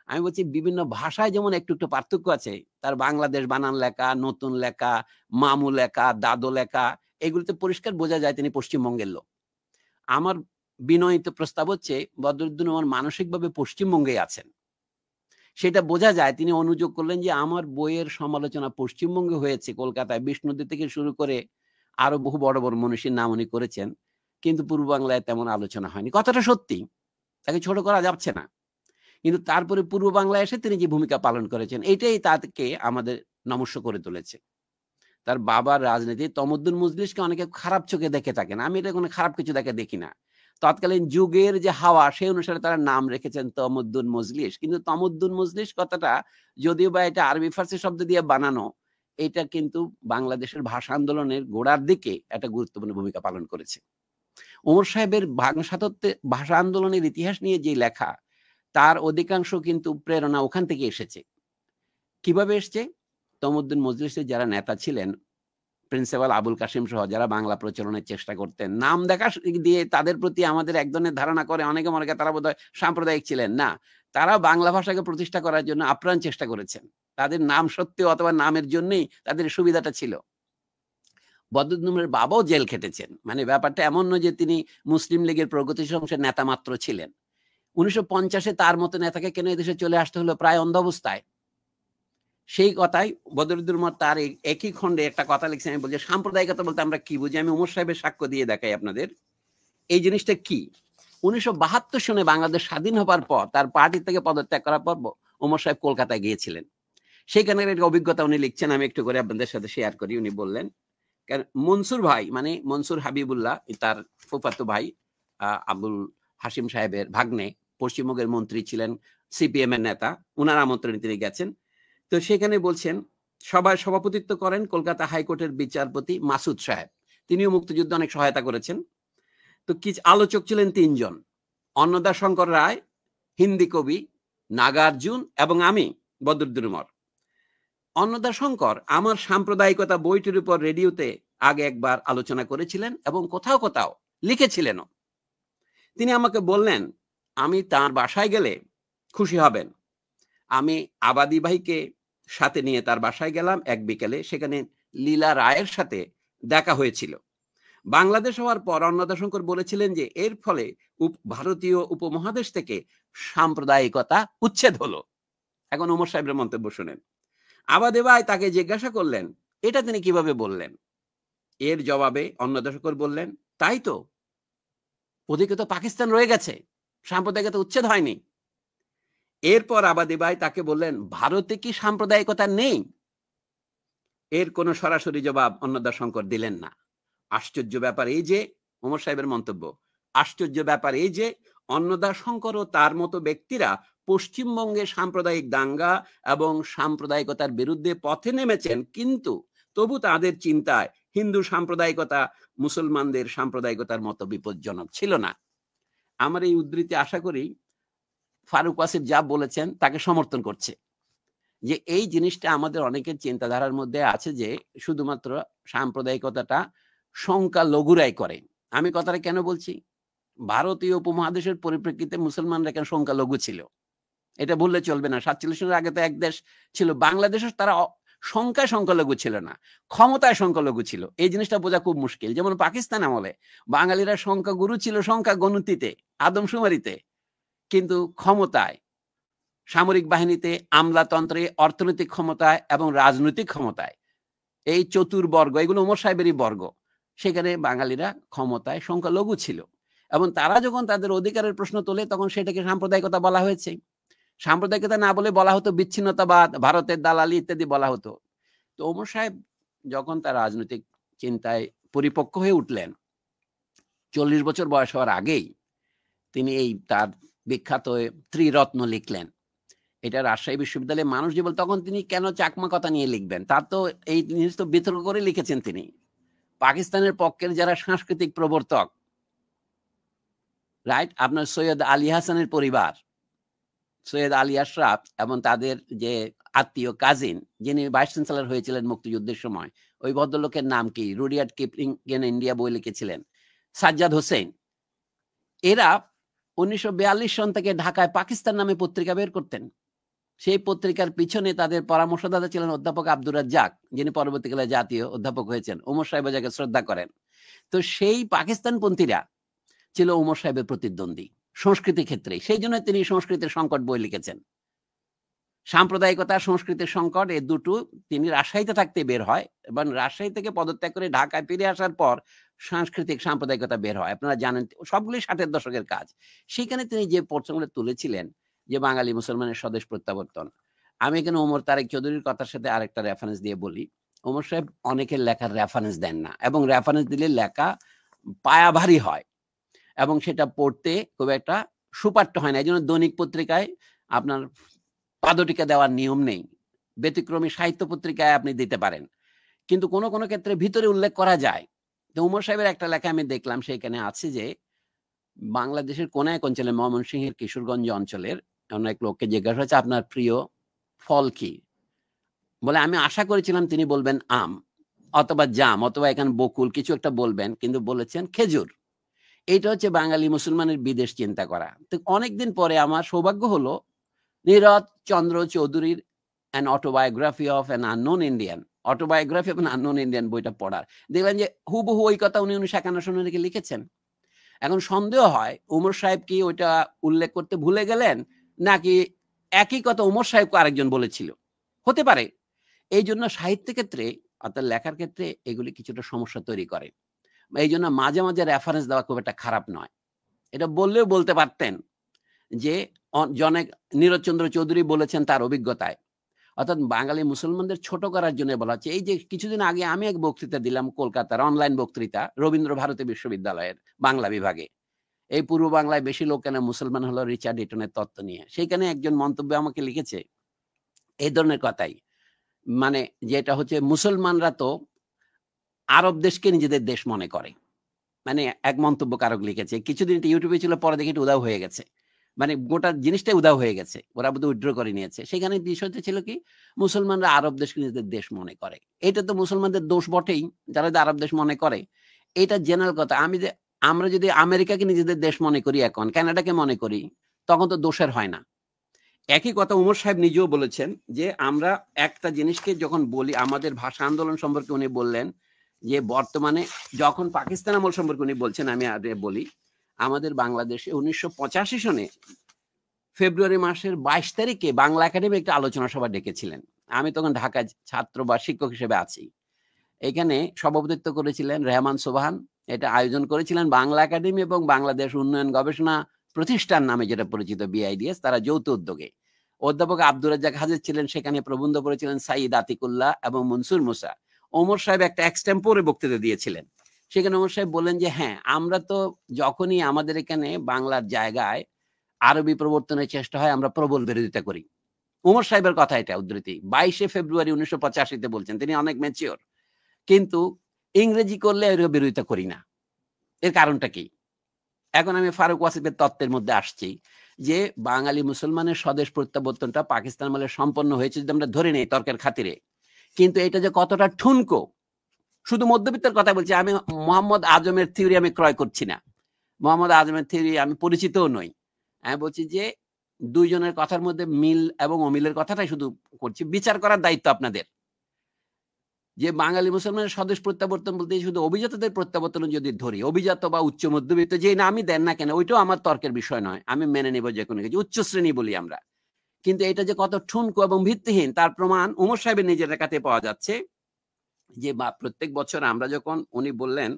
আমি বলছি বিভিন্ন ভাষায় যেমন একটু একটু পার্থক্য আছে তার বাংলাদেশ বানান লেখা নতুন লেখা মামু লেখা দাদু লেখা এগুলিতে পরিষ্কার বোঝা যায় তিনি পশ্চিমবঙ্গের লোক আমার বিনয়িত প্রস্তাব হচ্ছে বদরুদ্দিন আমার মানসিকভাবে পশ্চিমবঙ্গে আছেন সেটা বোঝা যায় তিনি অনুযোগ করলেন যে আমার বইয়ের সমালোচনা পশ্চিমবঙ্গে হয়েছে কলকাতায় বিষ্ণুদি থেকে শুরু করে আরো বহু বড় বড় মনীষীর নাম উনি করেছেন কিন্তু পূর্ব বাংলায় তেমন আলোচনা হয়নি কথাটা সত্যি তাকে ছোট করা যাচ্ছে না কিন্তু তারপরে পূর্ব বাংলায় এসে তিনি যে ভূমিকা পালন করেছেন এটাই তাকে আমাদের নমস্য করে তুলেছে তার বাবার রাজনীতি তমদ্দুল মজলিশকে অনেকে খারাপ চোখে দেখে থাকেন আমি এটা কোনো খারাপ কিছু দেখে দেখি না তৎকালীন যুগের যে হাওয়া সেই অনুসারে তারা নাম রেখেছেন তমদ্দুন মজলিস কিন্তু তমদ্দুন মজলিশ কথাটা যদিও বা এটা আরবি ফার্সি শব্দ দিয়ে বানানো এটা কিন্তু বাংলাদেশের ভাষা আন্দোলনের গোড়ার দিকে একটা গুরুত্বপূর্ণ ভূমিকা পালন করেছে ওমর সাহেবের ভাষাতত্ত্বে ভাষা আন্দোলনের ইতিহাস নিয়ে যে লেখা তার অধিকাংশ কিন্তু প্রেরণা ওখান থেকে এসেছে কিভাবে এসছে তমুদ্দিন মজলিসের যারা নেতা ছিলেন প্রিন্সিপাল আবুল কাসিম সহ যারা বাংলা প্রচলনের চেষ্টা করতেন নাম দেখা দিয়ে তাদের প্রতি আমাদের একজনের ধারণা করে অনেকে মনে করে তারা বোধ সাম্প্রদায়িক ছিলেন না তারা বাংলা ভাষাকে প্রতিষ্ঠা করার জন্য আপ্রাণ চেষ্টা করেছেন তাদের নাম সত্ত্বেও অথবা নামের জন্যই তাদের সুবিধাটা ছিল বদরুদ্দুমের বাবাও জেল খেটেছেন মানে ব্যাপারটা এমন নয় যে তিনি মুসলিম লীগের প্রগতি সংসের নেতা মাত্র ছিলেন উনিশশো পঞ্চাশে তার মতো নেতাকে কেন এদেশে চলে আসতে হলো প্রায় অবস্থায় সেই কথাই বদরুদ্দুর মত তার একই খণ্ডে একটা কথা লিখছে আমি বলছি সাম্প্রদায়িকতা বলতে আমরা কি বুঝি আমি উমর সাহেবের সাক্ষ্য দিয়ে দেখাই আপনাদের এই জিনিসটা কি উনিশশো বাহাত্তর সনে বাংলাদেশ স্বাধীন হবার পর তার পার্টি থেকে পদত্যাগ করার পর উমর সাহেব কলকাতায় গিয়েছিলেন সেইখানের একটা অভিজ্ঞতা উনি লিখছেন আমি একটু করে আপনাদের সাথে শেয়ার করি উনি বললেন কারণ মনসুর ভাই মানে মনসুর হাবিবুল্লাহ তার ফুফাতো ভাই আবুল হাসিম সাহেবের ভাগ্নে পশ্চিমবঙ্গের মন্ত্রী ছিলেন সিপিএম এর নেতা উনার আমন্ত্রণে তিনি গেছেন তো সেখানে বলছেন সবাই সভাপতিত্ব করেন কলকাতা হাইকোর্টের বিচারপতি মাসুদ সাহেব তিনিও মুক্তিযুদ্ধে অনেক সহায়তা করেছেন তো কি আলোচক ছিলেন তিনজন অন্নদা শঙ্কর রায় হিন্দি কবি নাগার্জুন এবং আমি বদরুদ্দুরমর অন্নদা শঙ্কর আমার সাম্প্রদায়িকতা বইটির উপর রেডিওতে আগে একবার আলোচনা করেছিলেন এবং কোথাও কোথাও লিখেছিলেন তিনি আমাকে বললেন আমি তার বাসায় গেলে খুশি হবেন আমি আবাদি ভাইকে সাথে নিয়ে তার বাসায় গেলাম এক বিকেলে সেখানে লীলা রায়ের সাথে দেখা হয়েছিল বাংলাদেশ হওয়ার পর অন্নদা শঙ্কর বলেছিলেন যে এর ফলে ভারতীয় উপমহাদেশ থেকে সাম্প্রদায়িকতা উচ্ছেদ হলো এখন ওমর সাহেবের মন্তব্য শুনেন আবাদে ভাই তাকে জিজ্ঞাসা করলেন এটা তিনি কিভাবে বললেন এর জবাবে অন্য দশকর বললেন তাই তো ওদিকে তো পাকিস্তান রয়ে গেছে সাম্প্রদায়িকতা উচ্ছেদ হয়নি এরপর আবাদে ভাই তাকে বললেন ভারতে কি সাম্প্রদায়িকতা নেই এর কোনো সরাসরি জবাব অন্নদা শঙ্কর দিলেন না আশ্চর্য ব্যাপার এই যে ওমর সাহেবের মন্তব্য আশ্চর্য ব্যাপার এই যে অন্নদা শঙ্কর ও তার মতো ব্যক্তিরা পশ্চিমবঙ্গে সাম্প্রদায়িক দাঙ্গা এবং সাম্প্রদায়িকতার বিরুদ্ধে পথে নেমেছেন কিন্তু তবু তাদের চিন্তায় হিন্দু সাম্প্রদায়িকতা মুসলমানদের সাম্প্রদায়িকতার মতো বিপজ্জনক ছিল না আমার এই উদ্ধৃতি আশা করি ফারুক ওয়াসিফ যা বলেছেন তাকে সমর্থন করছে যে এই জিনিসটা আমাদের অনেকের চিন্তাধারার মধ্যে আছে যে শুধুমাত্র সাম্প্রদায়িকতাটা সংখ্যালঘুরাই করে আমি কথাটা কেন বলছি ভারতীয় উপমহাদেশের পরিপ্রেক্ষিতে মুসলমানরা কেন সংখ্যালঘু ছিল এটা বললে চলবে না সাতচল্লিশ সনের আগে তো এক দেশ ছিল বাংলাদেশও তারা সংখ্যায় সংখ্যালঘু ছিল না ক্ষমতায় সংখ্যালঘু ছিল এই জিনিসটা বোঝা খুব মুশকিল যেমন পাকিস্তান আমলে বাঙালিরা সংখ্যা গুরু ছিল সংখ্যা গণতিতে আদমশুমারিতে কিন্তু ক্ষমতায় সামরিক বাহিনীতে আমলাতন্ত্রে অর্থনৈতিক ক্ষমতায় এবং রাজনৈতিক ক্ষমতায় এই চতুর্বর্গ এগুলো ওমর সাহেবেরই বর্গ সেখানে বাঙালিরা ক্ষমতায় সংখ্যালঘু ছিল এবং তারা যখন তাদের অধিকারের প্রশ্ন তোলে তখন সেটাকে সাম্প্রদায়িকতা বলা হয়েছে সাম্প্রদায়িকতা না বলে বলা হতো বিচ্ছিন্নতাবাদ ভারতের দালালি ইত্যাদি বলা হতো তো ওমর সাহেব যখন তার রাজনৈতিক চিন্তায় পরিপক্ক হয়ে উঠলেন চল্লিশ বছর বয়স হওয়ার আগেই তিনি এই তার বিখ্যাত ত্রিরত্ন লিখলেন এটা রাজশাহী বিশ্ববিদ্যালয়ের মানুষ যে বল তখন তিনি কেন চাকমা কথা নিয়ে লিখবেন তার তো এই জিনিস তো বিতর্ক করে লিখেছেন তিনি পাকিস্তানের পক্ষের যারা সাংস্কৃতিক প্রবর্তক রাইট আপনার সৈয়দ আলী হাসানের পরিবার সৈয়দ আলী আশরাফ এবং তাদের যে আত্মীয় কাজিন যিনি ভাইস চ্যান্সেলার হয়েছিলেন মুক্তিযুদ্ধের সময় ওই ভদ্রলোকের নাম কি রুডিয়ার্ড কিপলিং ইন্ডিয়া বই লিখেছিলেন সাজ্জাদ হোসেন এরা উনিশশো বিয়াল্লিশ সন থেকে ঢাকায় পাকিস্তান নামে পত্রিকা বের করতেন সেই পত্রিকার পিছনে তাদের পরামর্শদাতা ছিলেন অধ্যাপক আব্দুর রাজ্জাক যিনি পরবর্তীকালে জাতীয় অধ্যাপক হয়েছেন উমর সাহেব যাকে শ্রদ্ধা করেন তো সেই পাকিস্তানপন্থীরা ছিল উমর সাহেবের প্রতিদ্বন্দ্বী সংস্কৃতি ক্ষেত্রে সেই জন্য তিনি সংস্কৃতির সংকট বই লিখেছেন সাম্প্রদায়িকতা সংস্কৃতির সংকট এ দুটো তিনি রাজশাহীতে থাকতে বের হয় এবং রাজশাহী থেকে পদত্যাগ করে ঢাকায় ফিরে আসার পর সাংস্কৃতিক সাম্প্রদায়িকতা বের হয় আপনারা জানেন সবগুলি ষাটের দশকের কাজ সেখানে তিনি যে প্রশ্নগুলো তুলেছিলেন যে বাঙালি মুসলমানের স্বদেশ প্রত্যাবর্তন আমি এখানে ওমর তারেক চৌধুরীর কথার সাথে আরেকটা রেফারেন্স দিয়ে বলি ওমর সাহেব অনেকের লেখার রেফারেন্স দেন না এবং রেফারেন্স দিলে লেখা পায়াভারী হয় এবং সেটা পড়তে খুব একটা সুপাঠ্য হয় না এই জন্য দৈনিক পত্রিকায় আপনার পাদটিকা দেওয়ার নিয়ম নেই ব্যতিক্রমী সাহিত্য পত্রিকায় আপনি দিতে পারেন কিন্তু কোনো কোনো ক্ষেত্রে ভিতরে উল্লেখ করা যায় তো উমর সাহেবের একটা লেখা আমি দেখলাম সেখানে আছে যে বাংলাদেশের কোন এক অঞ্চলে ময়মনসিংহের কিশোরগঞ্জ অঞ্চলের অনেক লোককে জিজ্ঞাসা হচ্ছে আপনার প্রিয় ফল কি বলে আমি আশা করেছিলাম তিনি বলবেন আম অথবা জাম অথবা এখানে বকুল কিছু একটা বলবেন কিন্তু বলেছেন খেজুর এটা হচ্ছে বাঙালি মুসলমানের বিদেশ চিন্তা করা তো অনেকদিন পরে আমার সৌভাগ্য হলো নীরজ চন্দ্র চৌধুরীর an autobiography of an unknown Indian autobiography of an unknown Indian বইটা পড়ার দেখলেন যে হুবহু ওই কথা উনি উনি শাখানা শুনে লিখেছেন এখন সন্দেহ হয় উমর সাহেব কি ওইটা উল্লেখ করতে ভুলে গেলেন নাকি একই কথা উমর সাহেবকে আরেকজন বলেছিল হতে পারে এই জন্য সাহিত্য ক্ষেত্রে অর্থাৎ লেখার ক্ষেত্রে এগুলি কিছুটা সমস্যা তৈরি করে এই জন্য মাঝে মাঝে রেফারেন্স দেওয়া খুব একটা খারাপ নয় এটা বললেও বলতে পারতেন যে জনেক নীরজচন্দ্র চৌধুরী বলেছেন তার অভিজ্ঞতায় অর্থাৎ বাঙালি মুসলমানদের ছোট করার জন্য বলা হচ্ছে এই যে কিছুদিন আগে আমি এক বক্তৃতা দিলাম কলকাতার অনলাইন বক্তৃতা রবীন্দ্র ভারতী বিশ্ববিদ্যালয়ের বাংলা বিভাগে এই পূর্ব বাংলায় বেশি লোক কেন মুসলমান হলো রিচার্ড ইটনের তত্ত্ব নিয়ে সেইখানে একজন মন্তব্য আমাকে লিখেছে এই ধরনের কথাই মানে যেটা হচ্ছে মুসলমানরা তো আরব দেশকে নিজেদের দেশ মনে করে মানে এক মন্তব্য কারক লিখেছে কিছুদিন এটা ইউটিউবে ছিল পরে দেখি এটা উদাও হয়ে গেছে মানে গোটা জিনিসটাই উদাও হয়ে গেছে ওরা বোধহয় উইড্র করে নিয়েছে সেখানে বিষয়টি ছিল কি মুসলমানরা আরব দেশকে নিজেদের দেশ মনে করে এটা তো মুসলমানদের দোষ বটেই যারা আরব দেশ মনে করে এটা জেনারেল কথা আমি যে আমরা যদি আমেরিকাকে নিজেদের দেশ মনে করি এখন ক্যানাডাকে মনে করি তখন তো দোষের হয় না একই কথা উমর সাহেব নিজেও বলেছেন যে আমরা একটা জিনিসকে যখন বলি আমাদের ভাষা আন্দোলন সম্পর্কে উনি বললেন যে বর্তমানে যখন পাকিস্তান আমল সম্পর্কে উনি বলছেন আমি আগে বলি আমাদের বাংলাদেশে উনিশশো সনে ফেব্রুয়ারি মাসের বাইশ তারিখে বাংলা একাডেমি একটা আলোচনা সভা ডেকেছিলেন আমি তখন ঢাকায় ছাত্র বা শিক্ষক হিসেবে আছি এখানে সভাপতিত্ব করেছিলেন রেহমান সোবহান এটা আয়োজন করেছিলেন বাংলা একাডেমি এবং বাংলাদেশ উন্নয়ন গবেষণা প্রতিষ্ঠান নামে যেটা পরিচিত বিআইডিএস তারা যৌথ উদ্যোগে অধ্যাপক আব্দুর রাজ্জাক হাজির ছিলেন সেখানে প্রবন্ধ করেছিলেন সাইদ আতিকুল্লাহ এবং মনসুর মুসা ওমর সাহেব একটা এক্সটেম্পোরে বক্তৃতা দিয়েছিলেন সেখানে ওমর সাহেব বললেন যে হ্যাঁ আমরা তো যখনই আমাদের এখানে বাংলার জায়গায় আরবি প্রবর্তনের চেষ্টা হয় আমরা প্রবল বিরোধিতা করি উমর সাহেবের কথা এটা উদ্ধৃতি বাইশে ফেব্রুয়ারি উনিশশো পঁচাশিতে বলছেন তিনি অনেক ম্যাচিওর কিন্তু ইংরেজি করলে এর বিরোধিতা করি না এর কারণটা কি এখন আমি ফারুক ওয়াসিফের তত্ত্বের মধ্যে আসছি যে বাঙালি মুসলমানের স্বদেশ প্রত্যাবর্তনটা পাকিস্তান মালে সম্পন্ন হয়েছে যদি আমরা ধরে নেই তর্কের খাতিরে কিন্তু এটা যে কতটা ঠুনকো শুধু মধ্যবিত্তের কথা বলছি আমি মোহাম্মদ আজমের থিওরি আমি ক্রয় করছি না মোহাম্মদ আজমের থিওরি আমি পরিচিতও নই আমি বলছি যে দুইজনের কথার মধ্যে মিল এবং অমিলের কথাটাই শুধু করছি বিচার করার দায়িত্ব আপনাদের যে বাঙালি মুসলমানের স্বদেশ প্রত্যাবর্তন বলতে শুধু অভিজাতদের প্রত্যাবর্তন যদি ধরি অভিজাত বা উচ্চ মধ্যবিত্ত যে না আমি দেন না কেন ওইটাও আমার তর্কের বিষয় নয় আমি মেনে নেব যে কোনো কিছু উচ্চ শ্রেণী বলি আমরা কিন্তু এটা যে কত ঠুনকো এবং ভিত্তিহীন তার প্রমাণ উমর সাহেবের নিজের রেখাতে পাওয়া যাচ্ছে যে বা প্রত্যেক বছর আমরা যখন উনি বললেন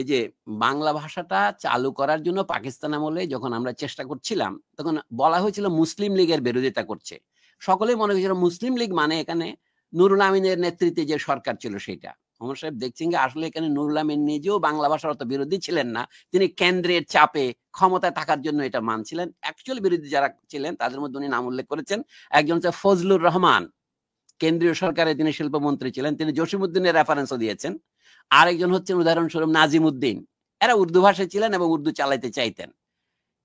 এই যে বাংলা ভাষাটা চালু করার জন্য পাকিস্তান আমলে যখন আমরা চেষ্টা করছিলাম তখন বলা হয়েছিল মুসলিম লীগের বিরোধিতা করছে সকলেই মনে হয়েছিল মুসলিম লীগ মানে এখানে নুরুল আমিনের নেতৃত্বে যে সরকার ছিল সেটা মোহাম্মদ সাহেব দেখছেন যে আসলে এখানে নুরুল আমিন নিজেও বাংলা ভাষার অত বিরোধী ছিলেন না তিনি কেন্দ্রের চাপে ক্ষমতায় থাকার জন্য এটা মানছিলেন অ্যাকচুয়াল বিরোধী যারা ছিলেন তাদের মধ্যে উনি নাম উল্লেখ করেছেন একজন হচ্ছে ফজলুর রহমান কেন্দ্রীয় সরকারে তিনি শিল্পমন্ত্রী ছিলেন তিনি জসিমুদ্দিনের রেফারেন্সও দিয়েছেন আরেকজন হচ্ছেন উদাহরণস্বরূপ নাজিম উদ্দিন এরা উর্দু ভাষায় ছিলেন এবং উর্দু চালাইতে চাইতেন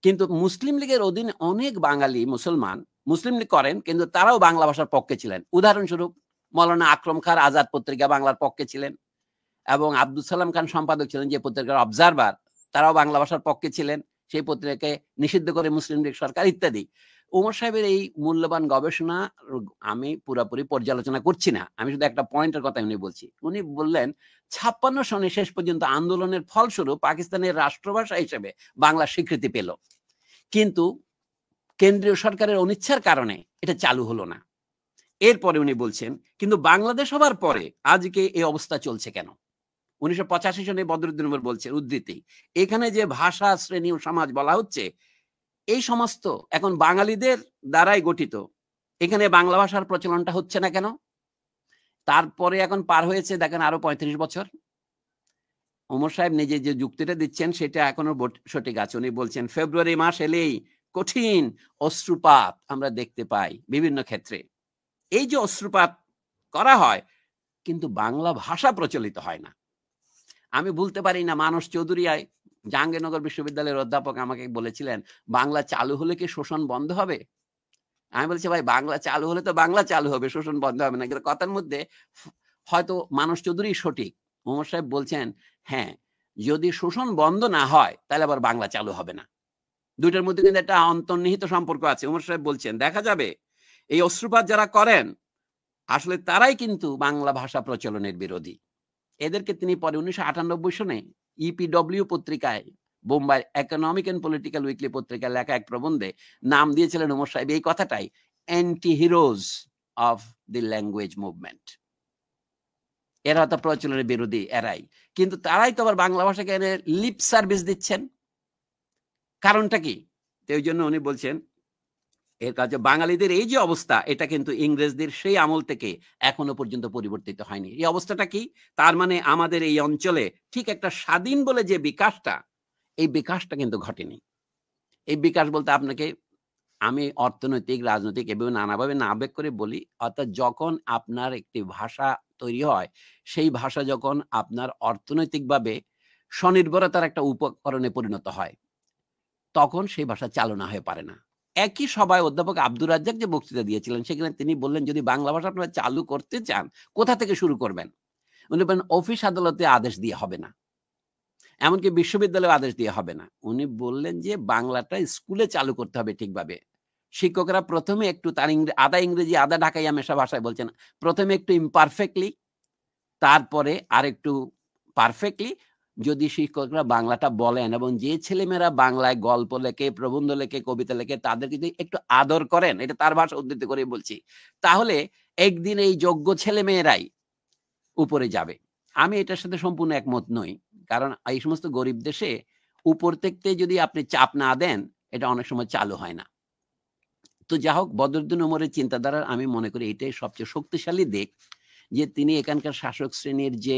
কিন্তু মুসলিম লীগের অধীনে অনেক বাঙালি মুসলমান মুসলিম লীগ করেন কিন্তু তারাও বাংলা ভাষার পক্ষে ছিলেন উদাহরণস্বরূপ মৌলানা আক্রম খার আজাদ পত্রিকা বাংলার পক্ষে ছিলেন এবং আব্দুল সালাম খান সম্পাদক ছিলেন যে পত্রিকার অবজারভার তারাও বাংলা ভাষার পক্ষে ছিলেন সেই পত্রিকাকে নিষিদ্ধ করে মুসলিম লীগ সরকার ইত্যাদি উমর সাহেবের এই মূল্যবান গবেষণা আমি পুরোপুরি পর্যালোচনা করছি না আমি শুধু একটা পয়েন্টের কথা উনি বলছি উনি বললেন ছাপ্পান্ন সনে শেষ পর্যন্ত আন্দোলনের ফলস্বরূপ পাকিস্তানের রাষ্ট্রভাষা হিসেবে বাংলা স্বীকৃতি পেল কিন্তু কেন্দ্রীয় সরকারের অনিচ্ছার কারণে এটা চালু হলো না এরপরে উনি বলছেন কিন্তু বাংলাদেশ হবার পরে আজকে এই অবস্থা চলছে কেন উনিশশো সনে বদরুদ্দিন উমর বলছে উদ্ধৃতি এখানে যে ভাষা শ্রেণী ও সমাজ বলা হচ্ছে এই সমস্ত এখন বাঙালিদের দ্বারাই গঠিত এখানে বাংলা ভাষার প্রচলনটা হচ্ছে না কেন তারপরে এখন পার হয়েছে দেখেন আরো পঁয়ত্রিশ বছর ওমর সাহেব নিজে যে যুক্তিটা দিচ্ছেন সেটা এখনো সঠিক আছে উনি বলছেন ফেব্রুয়ারি মাস এলেই কঠিন অশ্রুপাত আমরা দেখতে পাই বিভিন্ন ক্ষেত্রে এই যে অশ্রুপাত করা হয় কিন্তু বাংলা ভাষা প্রচলিত হয় না আমি বলতে পারি না মানস চৌধুরী জাহাঙ্গীরনগর বিশ্ববিদ্যালয়ের অধ্যাপক আমাকে বলেছিলেন বাংলা চালু হলে কি শোষণ বন্ধ হবে আমি বলছি ভাই বাংলা চালু হলে তো বাংলা চালু হবে শোষণ বন্ধ হবে না কিন্তু কথার মধ্যে হয়তো মানস চৌধুরী সঠিক মোহাম্মদ সাহেব বলছেন হ্যাঁ যদি শোষণ বন্ধ না হয় তাহলে আবার বাংলা চালু হবে না দুইটার মধ্যে কিন্তু একটা অন্তর্নিহিত সম্পর্ক আছে উমর সাহেব বলছেন দেখা যাবে এই অশ্রুপাত যারা করেন আসলে তারাই কিন্তু বাংলা ভাষা প্রচলনের বিরোধী এদেরকে তিনি পরে উনিশশো আটানব্বই সনে ইপিডব্লিউ e পত্রিকায় Bombay economic and political weekly পত্রিকায় লেখা এক প্রবন্ধে নাম দিয়েছিলেন উমর সাহেব এই কথাটাই anti heroes of the language movement এরা হয়তো প্রচলনের বিরোধী এরাই কিন্তু তারাই তো আবার বাংলা ভাষাকে এনে লিপ সার্ভিস দিচ্ছেন কারণটা কি তো ওই জন্য উনি বলছেন এর কাছে বাঙালিদের এই যে অবস্থা এটা কিন্তু ইংরেজদের সেই আমল থেকে এখনো পর্যন্ত পরিবর্তিত হয়নি এই অবস্থাটা কি তার মানে আমাদের এই অঞ্চলে ঠিক একটা স্বাধীন বলে যে বিকাশটা এই বিকাশটা কিন্তু ঘটেনি এই বিকাশ বলতে আপনাকে আমি অর্থনৈতিক রাজনৈতিক এবং নানাভাবে আবেগ করে বলি অর্থাৎ যখন আপনার একটি ভাষা তৈরি হয় সেই ভাষা যখন আপনার অর্থনৈতিকভাবে স্বনির্ভরতার একটা উপকরণে পরিণত হয় তখন সেই ভাষা চালনা হয়ে পারে না একই সভায় অধ্যাপক আব্দুর রাজ্জাক যে বক্তৃতা দিয়েছিলেন সেখানে তিনি বললেন যদি বাংলা ভাষা আপনারা চালু করতে চান কোথা থেকে শুরু করবেন উনি বলেন অফিস আদালতে আদেশ দিয়ে হবে না এমনকি বিশ্ববিদ্যালয়ে আদেশ দিয়ে হবে না উনি বললেন যে বাংলাটা স্কুলে চালু করতে হবে ঠিকভাবে শিক্ষকরা প্রথমে একটু তার আদা ইংরেজি আদা ঢাকাইয়া মেশা ভাষায় বলছেন প্রথমে একটু ইমপারফেক্টলি তারপরে আর একটু পারফেক্টলি যদি শিক্ষকরা বাংলাটা বলেন এবং যে ছেলেমেয়েরা বাংলায় গল্প লেখে প্রবন্ধ লেখে কবিতা লেখে তাদের যদি একটু আদর করেন এটা তার ভাষা উদ্ধৃত করে বলছি তাহলে একদিন এই যোগ্য ছেলেমেয়েরাই উপরে যাবে আমি এটার সাথে সম্পূর্ণ একমত নই কারণ এই সমস্ত গরিব দেশে উপর থেকে যদি আপনি চাপ না দেন এটা অনেক সময় চালু হয় না তো যা হোক বদরুদ্দিন ওমরের চিন্তাধারার আমি মনে করি এটাই সবচেয়ে শক্তিশালী দিক যে তিনি এখানকার শাসক শ্রেণীর যে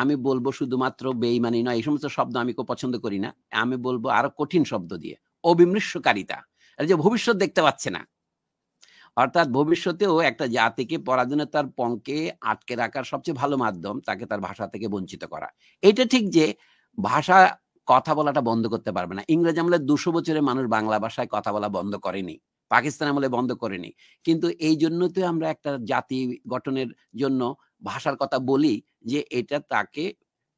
আমি বলবো শুধুমাত্র বেইমানি নয় এই সমস্ত শব্দ আমি কেউ পছন্দ করি না আমি বলবো আরো কঠিন শব্দ দিয়ে অবিমৃষ্যকারিতা যে ভবিষ্যৎ দেখতে পাচ্ছে না অর্থাৎ ভবিষ্যতেও একটা জাতিকে পরাধীনতার পঙ্কে আটকে রাখার সবচেয়ে ভালো মাধ্যম তাকে তার ভাষা থেকে বঞ্চিত করা এটা ঠিক যে ভাষা কথা বলাটা বন্ধ করতে পারবে না ইংরেজ আমলে দুশো বছরের মানুষ বাংলা ভাষায় কথা বলা বন্ধ করেনি পাকিস্তান আমলে বন্ধ করেনি কিন্তু এই জন্য তো আমরা একটা জাতি গঠনের জন্য ভাষার কথা বলি যে এটা তাকে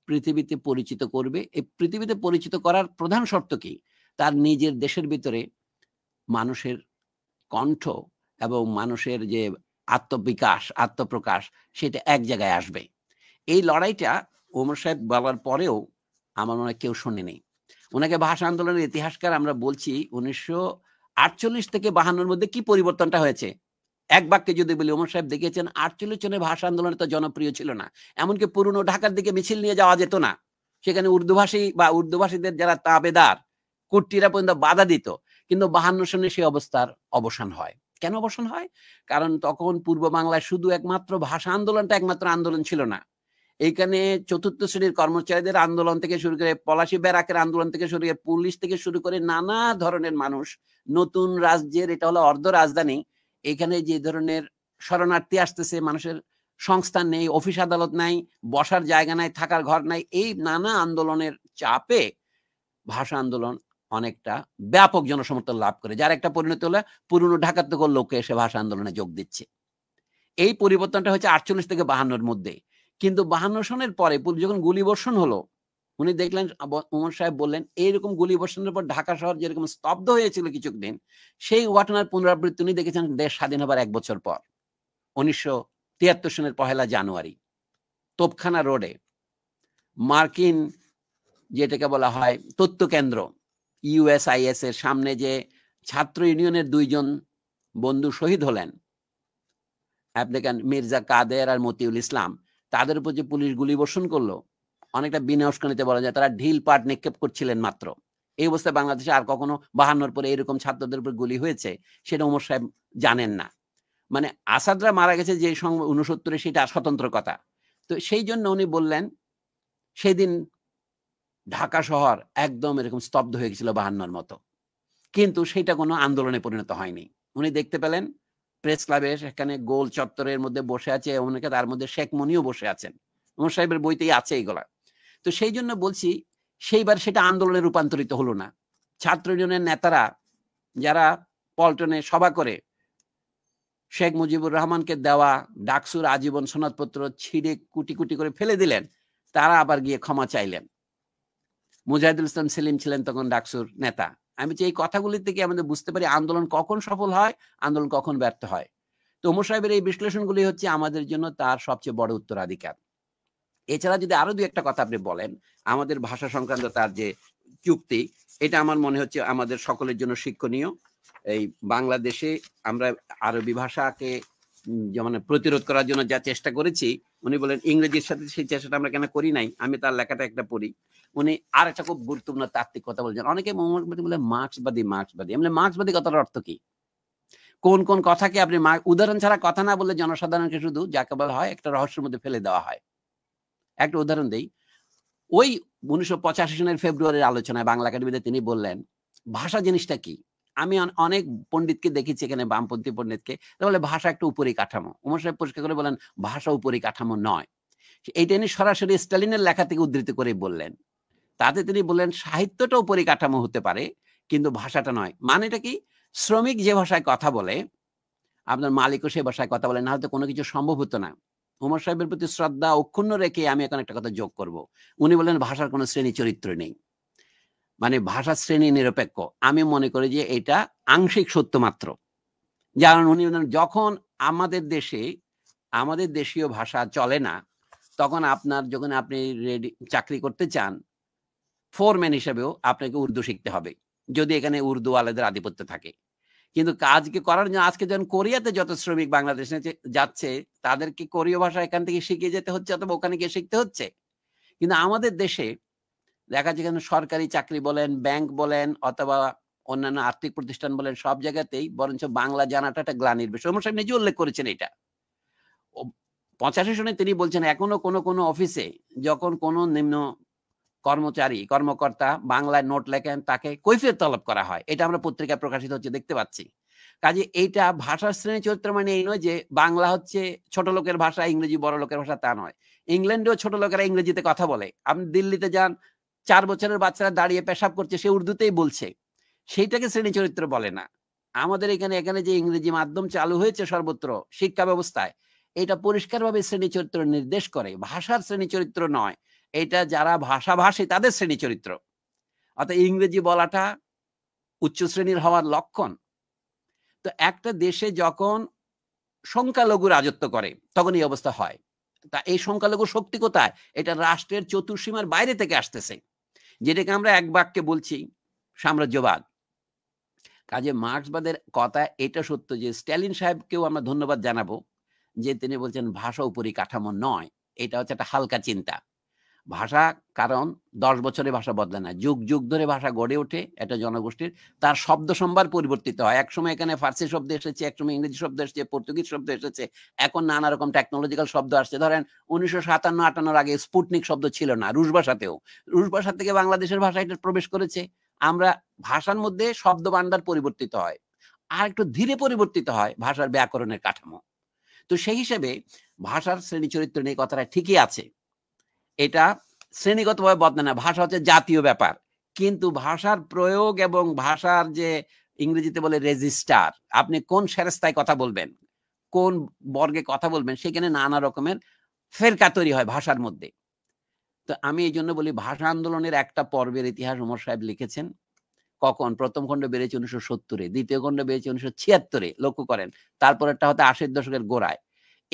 পৃথিবীতে পরিচিত করবে এই পৃথিবীতে পরিচিত করার প্রধান শর্ত কি তার নিজের দেশের ভিতরে মানুষের কণ্ঠ এবং মানুষের যে আত্মবিকাশ আত্মপ্রকাশ সেটা এক জায়গায় আসবে এই লড়াইটা ওমর সাহেব বলার পরেও আমার মনে হয় কেউ শোনেনি ওনাকে ভাষা আন্দোলনের ইতিহাসকার আমরা বলছি উনিশশো আটচল্লিশ থেকে বাহান্নর মধ্যে কি পরিবর্তনটা হয়েছে এক বাক্যে যদি বলি ওমর সাহেব দেখিয়েছেন আটচল্লিশ জনের ভাষা আন্দোলন তো জনপ্রিয় ছিল না এমনকি পুরনো ঢাকার দিকে মিছিল নিয়ে যাওয়া যেত না সেখানে উর্দুভাষী বা উর্দুভাষীদের যারা তাবেদার কুর্তিরা পর্যন্ত বাধা দিত কিন্তু বাহান্ন সনে সেই অবস্থার অবসান হয় কেন অবসান হয় কারণ তখন পূর্ব বাংলায় শুধু একমাত্র ভাষা আন্দোলনটা একমাত্র আন্দোলন ছিল না এইখানে চতুর্থ শ্রেণীর কর্মচারীদের আন্দোলন থেকে শুরু করে পলাশি ব্যারাকের আন্দোলন থেকে শুরু করে পুলিশ থেকে শুরু করে নানা ধরনের মানুষ নতুন রাজ্যের এটা হলো অর্ধ রাজধানী এখানে যে ধরনের শরণার্থী আসতেছে মানুষের সংস্থান নেই অফিস আদালত নাই বসার জায়গা নাই থাকার ঘর নাই এই নানা আন্দোলনের চাপে ভাষা আন্দোলন অনেকটা ব্যাপক জনসমর্থন লাভ করে যার একটা পরিণতি হলো পুরনো ঢাকার থেকে লোকে এসে ভাষা আন্দোলনে যোগ দিচ্ছে এই পরিবর্তনটা হচ্ছে আটচল্লিশ থেকে বাহান্নর মধ্যে কিন্তু বাহান্ন সনের পরে যখন গুলিবর্ষণ হলো উনি দেখলেন ওমর সাহেব বললেন এইরকম গুলি বর্ষণের পর ঢাকা শহর যেরকম স্তব্ধ হয়েছিল কিছুদিন সেই ঘটনার পুনরাবৃত্তি উনি দেখেছেন দেশ স্বাধীন হবার এক বছর পর উনিশশো তিয়াত্তর সনের পহেলা জানুয়ারি তোপখানা রোডে মার্কিন যেটাকে বলা হয় তথ্য কেন্দ্র ইউএসআইএস এর সামনে যে ছাত্র ইউনিয়নের দুইজন বন্ধু শহীদ হলেন দেখেন মির্জা কাদের আর মতিউল ইসলাম তাদের উপর যে পুলিশ গুলি বর্ষণ করলো অনেকটা বিনা উস্কানিতে বলা যায় তারা ঢিল পাট নিক্ষেপ করছিলেন মাত্র এই অবস্থায় বাংলাদেশে আর কখনো বাহান্নর পরে এরকম ছাত্রদের উপর গুলি হয়েছে সেটা ওমর সাহেব জানেন না মানে আসাদরা মারা গেছে যে উনসত্তরে সেটা স্বতন্ত্র কথা তো সেই জন্য উনি বললেন সেদিন ঢাকা শহর একদম এরকম স্তব্ধ হয়ে গেছিল বাহান্নর মতো কিন্তু সেটা কোনো আন্দোলনে পরিণত হয়নি উনি দেখতে পেলেন প্রেস ক্লাবে সেখানে গোল চত্বরের মধ্যে বসে আছে অনেকে তার মধ্যে শেখ মনিও বসে আছেন ওমর সাহেবের বইতেই আছে এইগুলা তো সেই জন্য বলছি সেইবার সেটা আন্দোলনে রূপান্তরিত হলো না ছাত্র ইউনিয়নের নেতারা যারা পল্টনে সভা করে শেখ মুজিবুর রহমানকে দেওয়া ডাকসুর আজীবন সনদপত্র ছিঁড়ে কুটি কুটি করে ফেলে দিলেন তারা আবার গিয়ে ক্ষমা চাইলেন মুজাহিদুল ইসলাম সেলিম ছিলেন তখন ডাকসুর নেতা আমি যে এই কথাগুলি থেকে আমাদের বুঝতে পারি আন্দোলন কখন সফল হয় আন্দোলন কখন ব্যর্থ হয় তো ওমর সাহেবের এই বিশ্লেষণগুলি হচ্ছে আমাদের জন্য তার সবচেয়ে বড় উত্তরাধিকার এছাড়া যদি আরো দু একটা কথা আপনি বলেন আমাদের ভাষা সংক্রান্ত তার যে চুক্তি এটা আমার মনে হচ্ছে আমাদের সকলের জন্য শিক্ষণীয় এই বাংলাদেশে আমরা আরবি ভাষাকে মানে প্রতিরোধ করার জন্য যা চেষ্টা করেছি উনি বলেন ইংরেজির সাথে সেই চেষ্টাটা আমরা কেন করি নাই আমি তার লেখাটা একটা পড়ি উনি আর একটা খুব গুরুত্বপূর্ণ তাত্ত্বিক কথা বলছেন অনেকে মোহাম্মদবাদী বলে মার্ক্সবাদী মার্ক্সবাদী মানে মার্ক্সবাদী কথার অর্থ কি কোন কোন কথাকে আপনি উদাহরণ ছাড়া কথা না বলে জনসাধারণকে শুধু যাকে বলা হয় একটা রহস্যের মধ্যে ফেলে দেওয়া হয় একটা উদাহরণ দেই ওই উনিশশো পঁচাশি সালের ফেব্রুয়ারির আলোচনায় বাংলা একাডেমিতে তিনি বললেন ভাষা জিনিসটা কি আমি অনেক পণ্ডিতকে দেখেছি এখানে বামপন্থী পণ্ডিতকে তাহলে ভাষা একটা উপরি কাঠামো উমর সাহেব পরিষ্কার করে বলেন ভাষা উপরি কাঠামো নয় এইটা তিনি সরাসরি স্টালিনের লেখা থেকে উদ্ধৃত করে বললেন তাতে তিনি বললেন সাহিত্যটা উপরি কাঠামো হতে পারে কিন্তু ভাষাটা নয় মানে এটা কি শ্রমিক যে ভাষায় কথা বলে আপনার মালিকও সে ভাষায় কথা বলে না হয়তো কোনো কিছু সম্ভব হতো না ওমর সাহেবের প্রতি শ্রদ্ধা অক্ষুণ্ণ রেখে আমি এখন একটা কথা যোগ করব। উনি বলেন ভাষার কোনো শ্রেণী চরিত্র নেই মানে ভাষা শ্রেণী নিরপেক্ষ আমি মনে করি যে এটা আংশিক সত্য মাত্র যেমন উনি যখন আমাদের দেশে আমাদের দেশীয় ভাষা চলে না তখন আপনার যখন আপনি রেডি চাকরি করতে চান ফোরম্যান হিসাবেও আপনাকে উর্দু শিখতে হবে যদি এখানে উর্দু আলাদের আধিপত্য থাকে কিন্তু কাজকে করার জন্য আজকে যখন কোরিয়াতে যত শ্রমিক বাংলাদেশে যাচ্ছে তাদেরকে কোরীয় ভাষা এখান থেকে শিখে যেতে হচ্ছে অথবা ওখানে গিয়ে শিখতে হচ্ছে কিন্তু আমাদের দেশে দেখা যায় এখানে সরকারি চাকরি বলেন ব্যাংক বলেন অথবা অন্যান্য আর্থিক প্রতিষ্ঠান বলেন সব জায়গাতেই বরঞ্চ বাংলা জানাটা একটা গ্লানির বিষয় ওমর সাহেব নিজে উল্লেখ করেছেন এটা পঁচাশি সনে তিনি বলছেন এখনো কোনো কোনো অফিসে যখন কোনো নিম্ন কর্মচারী কর্মকর্তা বাংলায় নোট লেখেন তাকে কৈফিয়ত তলব করা হয় এটা আমরা পত্রিকায় প্রকাশিত হচ্ছে দেখতে পাচ্ছি কাজে এইটা ভাষার শ্রেণী চরিত্র মানে এই নয় যে বাংলা হচ্ছে ছোট লোকের ভাষা ইংরেজি বড় লোকের ভাষা তা নয় ইংল্যান্ডেও ছোট লোকেরা ইংরেজিতে কথা বলে আপনি দিল্লিতে যান চার বছরের বাচ্চারা দাঁড়িয়ে পেশাব করছে সে উর্দুতেই বলছে সেইটাকে শ্রেণী চরিত্র বলে না আমাদের এখানে এখানে যে ইংরেজি মাধ্যম চালু হয়েছে সর্বত্র শিক্ষা ব্যবস্থায় এটা পরিষ্কারভাবে শ্রেণী চরিত্র নির্দেশ করে ভাষার শ্রেণী চরিত্র নয় এটা যারা ভাষাভাষী তাদের শ্রেণী চরিত্র অর্থাৎ ইংরেজি বলাটা উচ্চ শ্রেণীর হওয়ার লক্ষণ তো একটা দেশে যখন সংখ্যালঘু রাজত্ব করে তখন এই অবস্থা হয় তা এই সংখ্যালঘু শক্তি কোথায় এটা রাষ্ট্রের চতুর্সীমার বাইরে থেকে আসতেছে যেটাকে আমরা এক বাক্যে বলছি সাম্রাজ্যবাদ কাজে মার্ক্সবাদের কথা এটা সত্য যে স্ট্যালিন সাহেবকেও আমরা ধন্যবাদ জানাবো যে তিনি বলছেন ভাষা কাঠামো নয় এটা হচ্ছে একটা হালকা চিন্তা ভাষা কারণ দশ বছরে ভাষা বদলে না যুগ যুগ ধরে ভাষা গড়ে ওঠে এটা জনগোষ্ঠীর তার শব্দ সম্ভার পরিবর্তিত হয় একসময় এখানে ফার্সি শব্দ এসেছে একসময় ইংরেজি শব্দ এসেছে পর্তুগিজ শব্দ এসেছে এখন নানা রকম টেকনোলজিক্যাল শব্দ আসছে ধরেন উনিশশো সাতান্ন আটান্নর আগে স্পুটনিক শব্দ ছিল না রুশ ভাষাতেও রুশ ভাষা থেকে বাংলাদেশের ভাষা এটা প্রবেশ করেছে আমরা ভাষার মধ্যে শব্দ ভান্ডার পরিবর্তিত হয় আর একটু ধীরে পরিবর্তিত হয় ভাষার ব্যাকরণের কাঠামো তো সেই হিসেবে ভাষার শ্রেণী চরিত্র নিয়ে কথাটা ঠিকই আছে এটা শ্রেণীগতভাবে বদলে না ভাষা হচ্ছে জাতীয় ব্যাপার কিন্তু ভাষার প্রয়োগ এবং ভাষার যে ইংরেজিতে বলে রেজিস্টার আপনি কোন সেরেস্তায় কথা বলবেন কোন বর্গে কথা বলবেন সেখানে নানা রকমের ফেরকা তৈরি হয় ভাষার মধ্যে তো আমি এই জন্য বলি ভাষা আন্দোলনের একটা পর্বের ইতিহাস ওমর সাহেব লিখেছেন কখন প্রথম খণ্ড বেড়েছে উনিশশো সত্তরে দ্বিতীয় খণ্ড বেড়েছে উনিশশো ছিয়াত্তরে লক্ষ্য করেন তারপর একটা হতে আশির দশকের গোড়ায়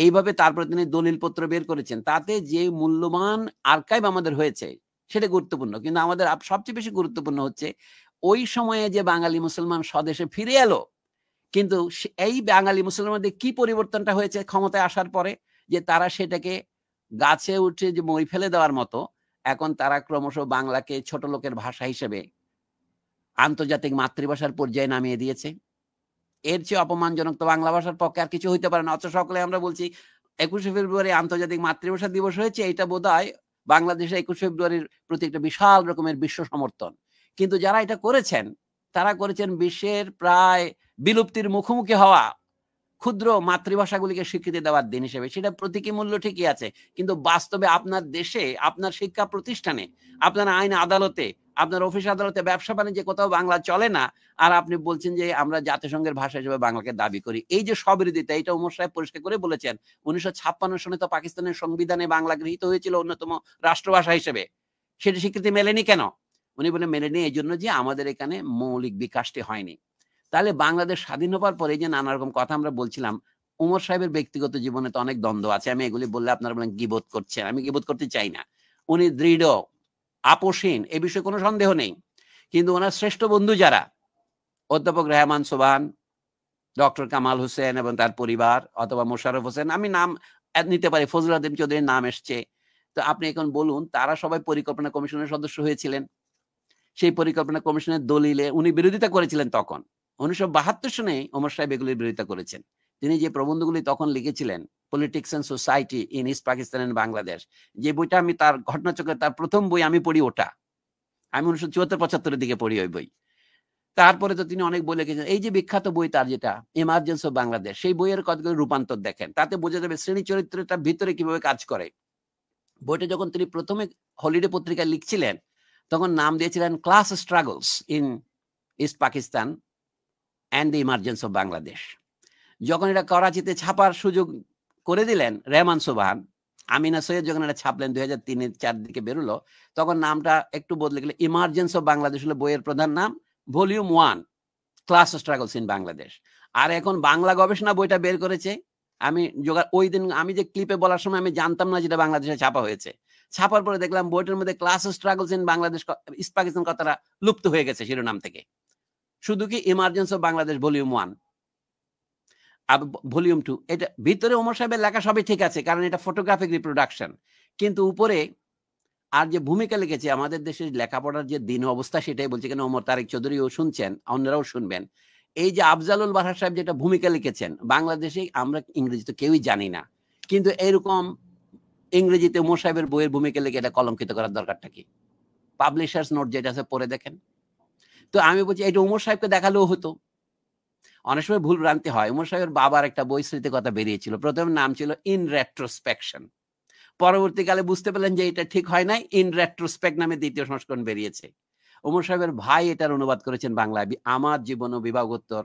এইভাবে তারপরে তিনি দলিলপত্র বের করেছেন তাতে যে মূল্যবান আর্কাইভ আমাদের হয়েছে সেটা গুরুত্বপূর্ণ কিন্তু আমাদের সবচেয়ে বেশি গুরুত্বপূর্ণ হচ্ছে ওই সময়ে যে বাঙালি মুসলমান স্বদেশে ফিরে এলো কিন্তু এই বাঙালি মুসলমানদের কি পরিবর্তনটা হয়েছে ক্ষমতায় আসার পরে যে তারা সেটাকে গাছে উঠে যে মই ফেলে দেওয়ার মতো এখন তারা ক্রমশ বাংলাকে ছোট লোকের ভাষা হিসেবে আন্তর্জাতিক মাতৃভাষার পর্যায়ে নামিয়ে দিয়েছে এর চেয়ে অপমানজনক তো বাংলা ভাষার পক্ষে আর কিছু হইতে পারে না অথচ সকলে আমরা বলছি একুশে ফেব্রুয়ারি আন্তর্জাতিক মাতৃভাষা দিবস হয়েছে এটা বোধ হয় বাংলাদেশে একুশে ফেব্রুয়ারির প্রতি একটা বিশাল রকমের বিশ্ব সমর্থন কিন্তু যারা এটা করেছেন তারা করেছেন বিশ্বের প্রায় বিলুপ্তির মুখোমুখি হওয়া ক্ষুদ্র মাতৃভাষাগুলিকে স্বীকৃতি দেওয়ার দিন হিসেবে সেটা প্রতীকী মূল্য ঠিকই আছে কিন্তু বাস্তবে আপনার দেশে আপনার শিক্ষা প্রতিষ্ঠানে আপনার আইন আদালতে আপনার অফিস আদালতে ব্যবসা বাণিজ্যে কোথাও বাংলা চলে না আর আপনি বলছেন যে আমরা জাতিসংঘের ভাষা হিসেবে বাংলাকে দাবি করি এই যে সবিরোধিতা এটা উমর সাহেব পরিষ্কার করে বলেছেন উনিশশো ছাপ্পান্ন সনে তো পাকিস্তানের সংবিধানে বাংলা গৃহীত হয়েছিল অন্যতম রাষ্ট্রভাষা হিসেবে সেটি স্বীকৃতি মেলেনি কেন উনি বলে মেলেনি এই জন্য যে আমাদের এখানে মৌলিক বিকাশটি হয়নি তাহলে বাংলাদেশ স্বাধীন হবার পরে যে নানা রকম কথা আমরা বলছিলাম উমর সাহেবের ব্যক্তিগত জীবনে তো অনেক দ্বন্দ্ব আছে আমি এগুলি বললে আপনারা বলেন গিবোধ করছেন আমি গিবোধ করতে চাই না উনি দৃঢ় আপোষহীন এ বিষয়ে কোনো সন্দেহ নেই কিন্তু ওনার শ্রেষ্ঠ বন্ধু যারা অধ্যাপক রেহমান সোবান ডক্টর কামাল হোসেন এবং তার পরিবার অথবা মোশারফ হোসেন আমি নাম নিতে পারি ফজল আদিম চৌধুরীর নাম এসছে তো আপনি এখন বলুন তারা সবাই পরিকল্পনা কমিশনের সদস্য হয়েছিলেন সেই পরিকল্পনা কমিশনের দলিলে উনি বিরোধিতা করেছিলেন তখন উনিশশো বাহাত্তর সনে ওমর সাহেব এগুলির বিরোধিতা করেছেন তিনি যে প্রবন্ধগুলি তখন লিখেছিলেন politics and society in East Pakistan and Bangladesh যে বইটা আমি তার ঘটনাচক্রে তার প্রথম বই আমি পড়ি ওটা আমি উনিশশো চুয়াত্তর পঁচাত্তরের দিকে পড়ি ওই বই তারপরে তো তিনি অনেক বই লিখেছেন এই যে বিখ্যাত বই তার যেটা এমার্জেন্স অফ বাংলাদেশ সেই বইয়ের কতগুলো রূপান্তর দেখেন তাতে বোঝা যাবে শ্রেণী চরিত্রটা ভিতরে কিভাবে কাজ করে বইটা যখন তিনি প্রথমে হলিডে পত্রিকায় লিখছিলেন তখন নাম দিয়েছিলেন class struggles in East Pakistan and the emergence of Bangladesh যখন এটা করাচিতে ছাপার সুযোগ করে দিলেন রেহমান সোবহান আমিনা সৈয়দ যখন এটা ছাপলেন দুই হাজার তিনের চার দিকে বেরোলো তখন নামটা একটু বদলে গেলে ইমার্জেন্স অফ বাংলাদেশ হলো বইয়ের প্রধান নাম volume one class struggles in Bangladesh আর এখন বাংলা গবেষণা বইটা বের করেছে আমি যোগা ওই দিন আমি যে ক্লিপে বলার সময় আমি জানতাম না যেটা বাংলাদেশে ছাপা হয়েছে ছাপার পরে দেখলাম বইটার মধ্যে class struggles in Bangladesh East Pakistan কথাটা লুপ্ত হয়ে গেছে শিরোনাম থেকে শুধু কি emergence of Bangladesh volume one volume two এটা ভিতরে ওমর সাহেবের লেখা সবই ঠিক আছে কারণ এটা ফটোগ্রাফিক রিপ্রোডাকশন কিন্তু উপরে আর যে ভূমিকা লিখেছে আমাদের দেশের লেখাপড়ার যে দিন অবস্থা সেটাই বলছে কেন ওমর তারেক চৌধুরীও শুনছেন অন্যরাও শুনবেন এই যে আফজালুল বাহার সাহেব যেটা ভূমিকা লিখেছেন বাংলাদেশে আমরা ইংরেজি তো কেউই জানি না কিন্তু এরকম ইংরেজিতে ওমর সাহেবের বইয়ের ভূমিকা লিখে এটা কলঙ্কিত করার দরকারটা কি পাবলিশার্স নোট যেটা আছে পড়ে দেখেন তো আমি বলছি এটা ওমর সাহেবকে দেখালেও হতো অনেক সময় ভুল ভ্রান্তি হয় উমর সাহেবের বাবার একটা বই স্মৃতি কথা বেরিয়েছিল প্রথমে নাম ছিল ইন রেট্রোস্পেকশন পরবর্তীকালে বুঝতে পেলেন যে এটা ঠিক হয় নাই ইন রেট্রোস্পেক্ট নামে দ্বিতীয় সংস্করণ বেরিয়েছে উমর সাহেবের ভাই এটার অনুবাদ করেছেন বাংলায় আমার জীবন ও বিভাগোত্তর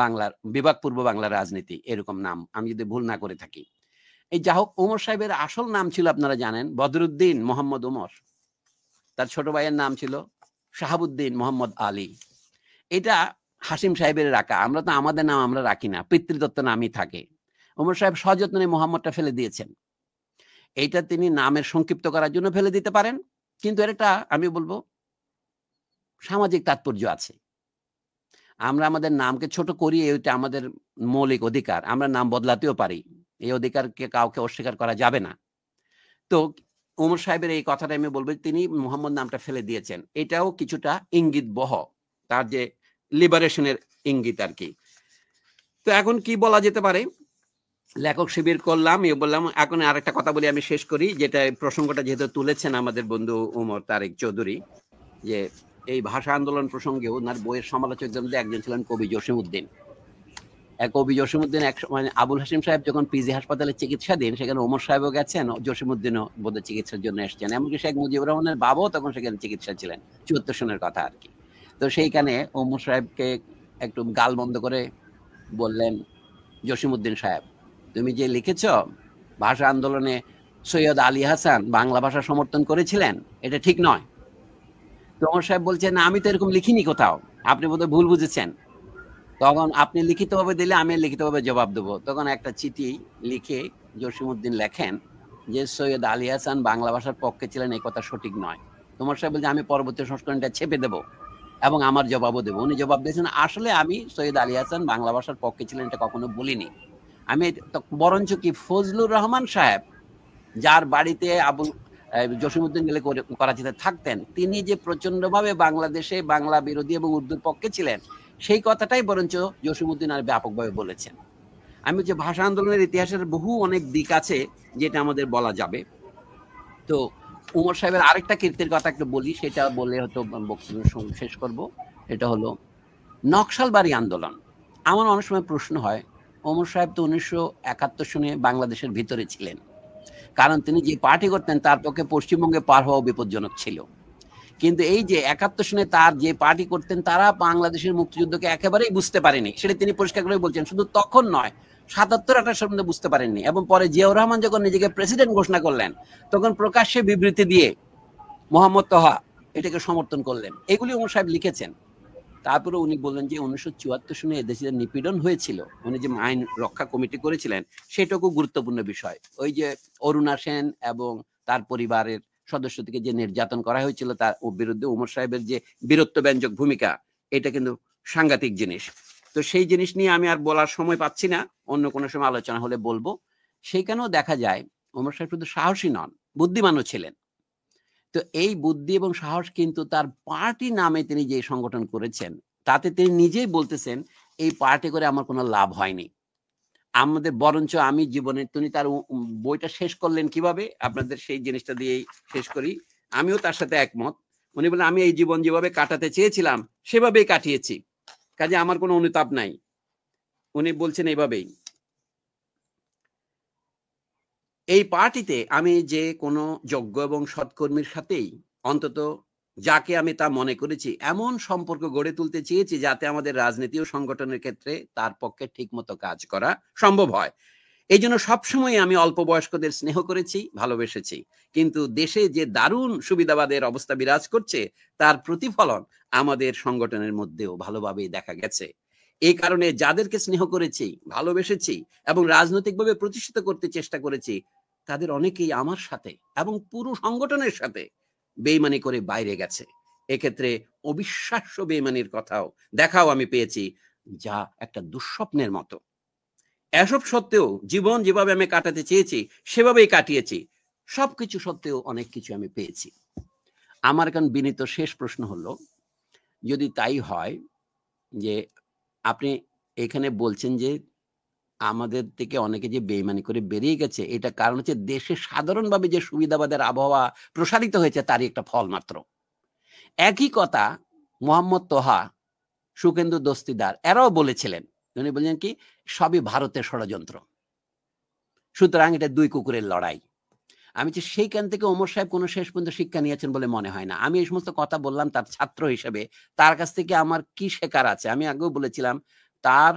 বাংলার বিভাগ পূর্ব বাংলার রাজনীতি এরকম নাম আমি যদি ভুল না করে থাকি এই যা হোক ওমর সাহেবের আসল নাম ছিল আপনারা জানেন বদরুদ্দিন মোহাম্মদ উমর তার ছোট ভাইয়ের নাম ছিল শাহাবুদ্দিন মোহাম্মদ আলী এটা হাসিম সাহেবের রাখা আমরা তো আমাদের নাম আমরা রাখি না পিতৃদত্ত নামই থাকে ওমর সাহেব সযত্নে মোহাম্মদটা ফেলে দিয়েছেন এইটা তিনি নামের সংক্ষিপ্ত করার জন্য ফেলে দিতে পারেন কিন্তু এটা আমি বলবো সামাজিক তাৎপর্য আছে আমরা আমাদের নামকে ছোট করি এটা আমাদের মৌলিক অধিকার আমরা নাম বদলাতেও পারি এই অধিকারকে কাউকে অস্বীকার করা যাবে না তো উমর সাহেবের এই কথাটা আমি বলবো তিনি মোহাম্মদ নামটা ফেলে দিয়েছেন এটাও কিছুটা ইঙ্গিত বহ তার যে লিবারেশনের ইঙ্গিত আর কি তো এখন কি বলা যেতে পারে লেখক শিবির করলাম এ বললাম এখন আরেকটা কথা বলি আমি শেষ করি যেটা প্রসঙ্গটা যেহেতু তুলেছেন আমাদের বন্ধু ওমর তারেক চৌধুরী যে এই ভাষা আন্দোলন প্রসঙ্গে ওনার বইয়ের সমালোচকদের মধ্যে একজন ছিলেন কবি এক কবি জসিমউদ্দিন এক মানে আবুল হাসিম সাহেব যখন পিজি হাসপাতালে চিকিৎসাধীন সেখানে ওমর সাহেবও গেছেন জসিমউদ্দিনও বোধহয় চিকিৎসার জন্য এসেছেন এমনকি শেখ মুজিবুর রহমানের বাবাও তখন সেখানে চিকিৎসা ছিলেন চুয়াত্তর সনের কথা আর কি তো সেইখানে ওমু সাহেবকে একটু গাল বন্ধ করে বললেন জসিমুদ্দিন সাহেব তুমি যে লিখেছ ভাষা আন্দোলনে সৈয়দ আলী হাসান বাংলা ভাষা সমর্থন করেছিলেন এটা ঠিক নয় তো ওমর সাহেব বলছেন না আমি তো এরকম লিখিনি কোথাও আপনি বোধহয় ভুল বুঝেছেন তখন আপনি লিখিতভাবে দিলে আমি লিখিতভাবে জবাব দেবো তখন একটা চিঠি লিখে জসিমুদ্দিন লেখেন যে সৈয়দ আলী হাসান বাংলা ভাষার পক্ষে ছিলেন এই কথা সঠিক নয় তোমার সাহেব বলছে আমি পরবর্তী সংস্করণটা ছেপে দেবো এবং আমার জবাবও দেবো উনি জবাব দিয়েছেন আসলে আমি সৈয়দ আলী হাসান বাংলা ভাষার পক্ষে ছিলেন এটা কখনো বলিনি আমি বরঞ্চ কি ফজলুর রহমান সাহেব যার বাড়িতে আবুল জসিমুদ্দিন গেলে করাচিতে থাকতেন তিনি যে প্রচণ্ডভাবে বাংলাদেশে বাংলা বিরোধী এবং উর্দুর পক্ষে ছিলেন সেই কথাটাই বরঞ্চ জসিমুদ্দিন আর ব্যাপকভাবে বলেছেন আমি যে ভাষা আন্দোলনের ইতিহাসের বহু অনেক দিক আছে যেটা আমাদের বলা যাবে তো উমর সাহেবের আরেকটা কীর্তির কথা একটু বলি সেটা বলে হয়তো বক্তব্য শেষ করব এটা হলো নকশালবাড়ি আন্দোলন আমার অনেক সময় প্রশ্ন হয় ওমর সাহেব তো উনিশশো একাত্তর সনে বাংলাদেশের ভিতরে ছিলেন কারণ তিনি যে পার্টি করতেন তার পক্ষে পশ্চিমবঙ্গে পার হওয়া বিপজ্জনক ছিল কিন্তু এই যে একাত্তর সনে তার যে পার্টি করতেন তারা বাংলাদেশের মুক্তিযুদ্ধকে একেবারেই বুঝতে পারেনি সেটা তিনি পরিষ্কার করে বলছেন শুধু তখন নয় সাতাত্তর একটা সম্বন্ধে বুঝতে পারেননি এবং পরে জিয়াউর রহমান যখন নিজেকে প্রেসিডেন্ট ঘোষণা করলেন তখন প্রকাশ্যে বিবৃতি দিয়ে মোহাম্মদ তহা এটাকে সমর্থন করলেন এগুলি ওমর সাহেব লিখেছেন তারপরে উনি বললেন যে উনিশশো চুয়াত্তর সনে এদেশে নিপীড়ন হয়েছিল উনি যে আইন রক্ষা কমিটি করেছিলেন সেটুকু গুরুত্বপূর্ণ বিষয় ওই যে অরুণা সেন এবং তার পরিবারের সদস্য থেকে যে নির্যাতন করা হয়েছিল তার বিরুদ্ধে উমর সাহেবের যে বীরত্ব ব্যঞ্জক ভূমিকা এটা কিন্তু সাংঘাতিক জিনিস তো সেই জিনিস নিয়ে আমি আর বলার সময় পাচ্ছি না অন্য কোনো সময় আলোচনা হলে বলবো সেইখানেও দেখা যায় ওমর সাহেব শুধু সাহসী নন বুদ্ধিমানও ছিলেন তো এই বুদ্ধি এবং সাহস কিন্তু তার পার্টি নামে তিনি যে সংগঠন করেছেন তাতে তিনি নিজেই বলতেছেন এই পার্টি করে আমার কোনো লাভ হয়নি আমাদের বরঞ্চ আমি জীবনে তিনি তার বইটা শেষ করলেন কিভাবে আপনাদের সেই জিনিসটা দিয়েই শেষ করি আমিও তার সাথে একমত উনি বলেন আমি এই জীবন যেভাবে কাটাতে চেয়েছিলাম সেভাবেই কাটিয়েছি কাজে আমার কোনো অনুতাপ নাই উনি বলছেন এইভাবেই এই পার্টিতে আমি যে কোনো যোগ্য এবং সৎকর্মীর সাথেই অন্তত যাকে আমি তা মনে করেছি এমন সম্পর্ক গড়ে তুলতে চেয়েছি যাতে আমাদের রাজনীতি ও সংগঠনের ক্ষেত্রে তার পক্ষে ঠিকমতো কাজ করা সম্ভব হয় এই জন্য সবসময় আমি অল্প বয়স্কদের স্নেহ করেছি ভালোবেসেছি কিন্তু দেশে যে দারুণ সুবিধাবাদের অবস্থা বিরাজ করছে তার প্রতিফলন আমাদের সংগঠনের মধ্যেও ভালোভাবেই দেখা গেছে এই কারণে যাদেরকে স্নেহ করেছি ভালোবেসেছি এবং রাজনৈতিকভাবে প্রতিষ্ঠিত করতে চেষ্টা করেছি তাদের অনেকেই আমার সাথে এবং পুরো সংগঠনের সাথে বেইমানি করে বাইরে গেছে এক্ষেত্রে অবিশ্বাস্য বেইমানির কথাও দেখাও আমি পেয়েছি যা একটা দুঃস্বপ্নের মতো এসব সত্ত্বেও জীবন যেভাবে আমি কাটাতে চেয়েছি সেভাবেই কাটিয়েছি সব কিছু সত্ত্বেও অনেক কিছু আমি পেয়েছি আমার এখন বিনীত শেষ প্রশ্ন হলো যদি তাই হয় যে আপনি এখানে বলছেন যে আমাদের থেকে অনেকে যে বেইমানি করে বেরিয়ে গেছে এটা কারণ হচ্ছে দেশে সাধারণভাবে যে সুবিধাবাদের আবহাওয়া প্রসারিত হয়েছে তারই একটা ফল মাত্র একই কথা মোহাম্মদ তোহা সুকেন্দু দস্তিদার এরাও বলেছিলেন উনি বললেন কি সবই ভারতের ষড়যন্ত্র সুতরাং এটা দুই কুকুরের লড়াই আমি যে সেইখান থেকে ওমর সাহেব কোনো শেষ পর্যন্ত শিক্ষা নিয়েছেন বলে মনে হয় না আমি এই সমস্ত কথা বললাম তার ছাত্র হিসেবে তার কাছ থেকে আমার কি শেখার আছে আমি আগেও বলেছিলাম তার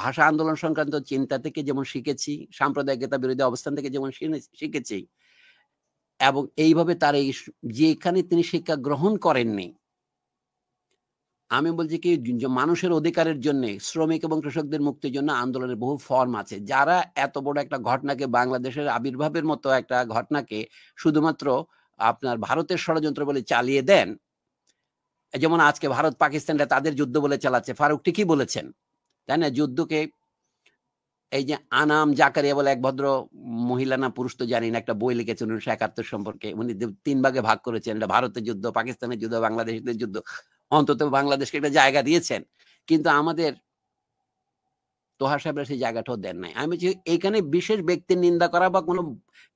ভাষা আন্দোলন সংক্রান্ত চিন্তা থেকে যেমন শিখেছি সাম্প্রদায়িকতা বিরোধী অবস্থান থেকে যেমন শিখেছি এবং এইভাবে তার এই যেখানে তিনি শিক্ষা গ্রহণ করেননি আমি বলছি কি মানুষের অধিকারের জন্য শ্রমিক এবং কৃষকদের মুক্তির জন্য আন্দোলনের বহু ফর্ম আছে যারা এত বড় একটা ঘটনাকে বাংলাদেশের আবির্ভাবের মতো একটা ঘটনাকে শুধুমাত্র আপনার ভারতের ষড়যন্ত্র বলে চালিয়ে দেন যেমন আজকে ভারত পাকিস্তানটা তাদের যুদ্ধ বলে চালাচ্ছে ফারুক ঠিকই বলেছেন তাই না যুদ্ধকে এই যে আনাম জাকারিয়া বলে এক ভদ্র মহিলা না পুরুষ তো জানি না একটা বই লিখেছেন উনিশশো একাত্তর সম্পর্কে উনি তিন ভাগে ভাগ করেছেন এটা ভারতের যুদ্ধ পাকিস্তানের যুদ্ধ বাংলাদেশের যুদ্ধ অন্তত বাংলাদেশকে একটা জায়গা দিয়েছেন কিন্তু আমাদের তোহা সাহেবরা সেই জায়গাটাও দেন নাই আমি বলছি এখানে বিশেষ ব্যক্তির নিন্দা করা বা কোনো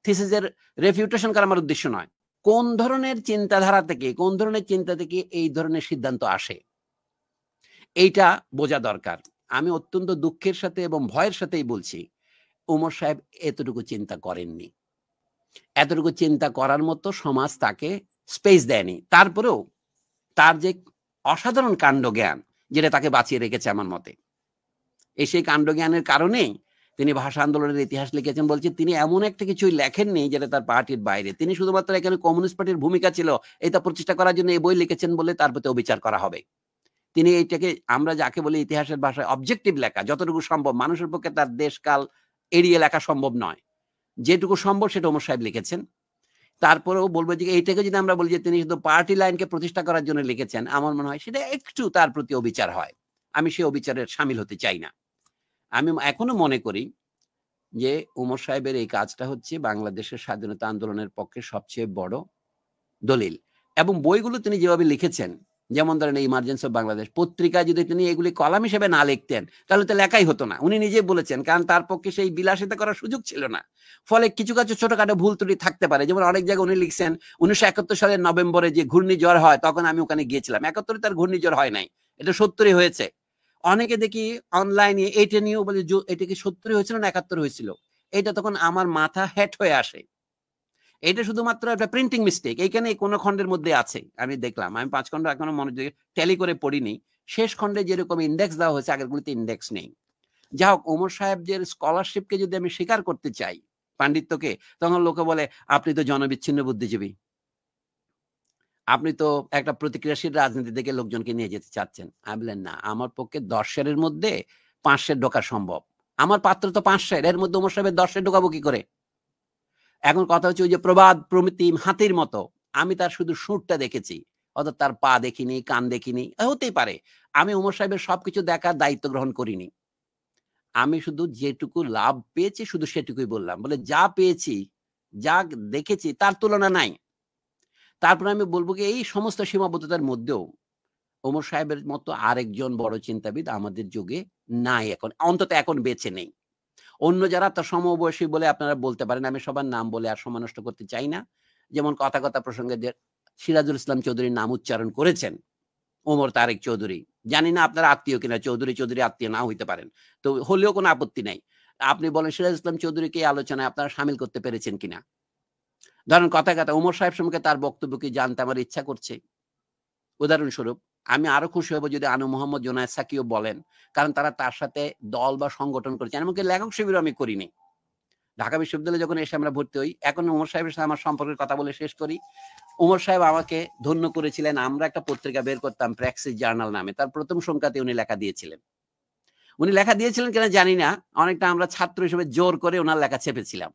থিসিসের রেফিউটেশন করা আমার উদ্দেশ্য নয় কোন ধরনের চিন্তাধারা থেকে কোন ধরনের চিন্তা থেকে এই ধরনের সিদ্ধান্ত আসে এইটা বোঝা দরকার আমি অত্যন্ত দুঃখের সাথে এবং ভয়ের সাথেই বলছি উমর সাহেব এতটুকু চিন্তা করেননি এতটুকু চিন্তা করার মতো সমাজ তাকে স্পেস দেয়নি তারপরেও তার যে অসাধারণ কাণ্ড জ্ঞান যেটা তাকে বাঁচিয়ে রেখেছে আমার মতে এই সেই কাণ্ড জ্ঞানের কারণে তিনি ভাষা আন্দোলনের ইতিহাস লিখেছেন বলছে তিনি এমন একটা কিছুই লেখেননি যেটা তার পার্টির বাইরে তিনি শুধুমাত্র এখানে কমিউনিস্ট পার্টির ভূমিকা ছিল এটা প্রচেষ্টা করার জন্য এই বই লিখেছেন বলে তার প্রতি অবিচার করা হবে তিনি এইটাকে আমরা যাকে বলি ইতিহাসের ভাষায় অবজেক্টিভ লেখা যতটুকু সম্ভব মানুষের পক্ষে তার দেশকাল এড়িয়ে লেখা সম্ভব নয় যেটুকু সম্ভব সেটা ওমর সাহেব লিখেছেন তারপরেও বলবো যে এইটাকে যদি আমরা বলি যে তিনি শুধু পার্টি লাইনকে প্রতিষ্ঠা করার জন্য লিখেছেন আমার মনে হয় সেটা একটু তার প্রতি অবিচার হয় আমি সেই অবিচারের সামিল হতে চাই না আমি এখনো মনে করি যে উমর সাহেবের এই কাজটা হচ্ছে বাংলাদেশের স্বাধীনতা আন্দোলনের পক্ষে সবচেয়ে বড় দলিল এবং বইগুলো তিনি যেভাবে লিখেছেন যেমন ধরেন এই ইমার্জেন্সি অফ বাংলাদেশ পত্রিকা যদি তিনি এগুলি কলাম হিসেবে না লিখতেন তাহলে তো লেখাই হতো না উনি নিজে বলেছেন কারণ তার পক্ষে সেই বিলাসিতা করার সুযোগ ছিল না ফলে কিছু কিছু ছোটখাটো ভুল ত্রুটি থাকতে পারে যেমন অনেক জায়গায় উনি লিখছেন উনিশশো একাত্তর সালের নভেম্বরে যে ঘূর্ণিঝড় হয় তখন আমি ওখানে গিয়েছিলাম একাত্তরে তার ঘূর্ণিঝড় হয় নাই এটা সত্তরই হয়েছে অনেকে দেখি অনলাইনে এটা নিয়েও বলে এটা কি সত্তরে হয়েছিল না একাত্তর হয়েছিল এটা তখন আমার মাথা হেট হয়ে আসে এটা শুধুমাত্র একটা প্রিন্টিং মিস্টেক এইখানে কোনো খণ্ডের মধ্যে আছে আমি দেখলাম আমি পাঁচ খণ্ড এখনো মনোযোগ ট্যালি করে পড়িনি শেষ খণ্ডে যেরকম ইন্ডেক্স দেওয়া হয়েছে আগেরগুলিতে ইন্ডেক্স নেই যা হোক ওমর সাহেব যে স্কলারশিপকে যদি আমি স্বীকার করতে চাই পাণ্ডিত্যকে তখন লোকে বলে আপনি তো জনবিচ্ছিন্ন বুদ্ধিজীবী আপনি তো একটা প্রতিক্রিয়াশীল রাজনীতি থেকে লোকজনকে নিয়ে যেতে চাচ্ছেন আমি বললেন না আমার পক্ষে দশের মধ্যে পাঁচশের ঢোকা সম্ভব আমার পাত্র তো পাঁচশের এর মধ্যে ওমর সাহেবের দশের ঢোকাবো কি করে এখন কথা হচ্ছে ওই যে প্রবাদ প্রমিতি হাতির মতো আমি তার শুধু সুরটা দেখেছি অর্থাৎ তার পা দেখিনি কান দেখিনি হতেই পারে আমি উমর সাহেবের সবকিছু দেখার দায়িত্ব গ্রহণ করিনি আমি শুধু যেটুকু লাভ পেয়েছি শুধু সেটুকুই বললাম বলে যা পেয়েছি যা দেখেছি তার তুলনা নাই তারপরে আমি বলবো কি এই সমস্ত সীমাবদ্ধতার মধ্যেও ওমর সাহেবের মতো আরেকজন বড় চিন্তাবিদ আমাদের যুগে নাই এখন অন্তত এখন বেছে নেই অন্য যারা তার সমবয়সী বলে আপনারা বলতে পারেন আমি সবার নাম বলে আর সময় নষ্ট করতে চাই না যেমন কথা কথা প্রসঙ্গে সিরাজুল ইসলাম চৌধুরীর নাম উচ্চারণ করেছেন ওমর তারেক চৌধুরী জানি না আপনার আত্মীয় কিনা চৌধুরী চৌধুরী আত্মীয় না হইতে পারেন তো হলেও কোনো আপত্তি নাই আপনি বলেন সিরাজ ইসলাম চৌধুরীকে আলোচনায় আপনারা সামিল করতে পেরেছেন কিনা ধরেন কথা কথা ওমর সাহেব সম্পর্কে তার বক্তব্য কি জানতে আমার ইচ্ছা করছে উদাহরণস্বরূপ আমি আরো খুশি হব যদি আনু মোহাম্মদ জোনায়দ সাকিও বলেন কারণ তারা তার সাথে দল বা সংগঠন করেছেন এমনকি লেখক শিবির আমি করিনি ঢাকা বিশ্ববিদ্যালয়ে যখন এসে আমরা ভর্তি হই এখন উমর সাহেবের সাথে আমার সম্পর্কের কথা বলে শেষ করি উমর সাহেব আমাকে ধন্য করেছিলেন আমরা একটা পত্রিকা বের করতাম প্র্যাক্সিস জার্নাল নামে তার প্রথম সংখ্যাতে উনি লেখা দিয়েছিলেন উনি লেখা দিয়েছিলেন কিনা জানি না অনেকটা আমরা ছাত্র হিসেবে জোর করে ওনার লেখা চেপেছিলাম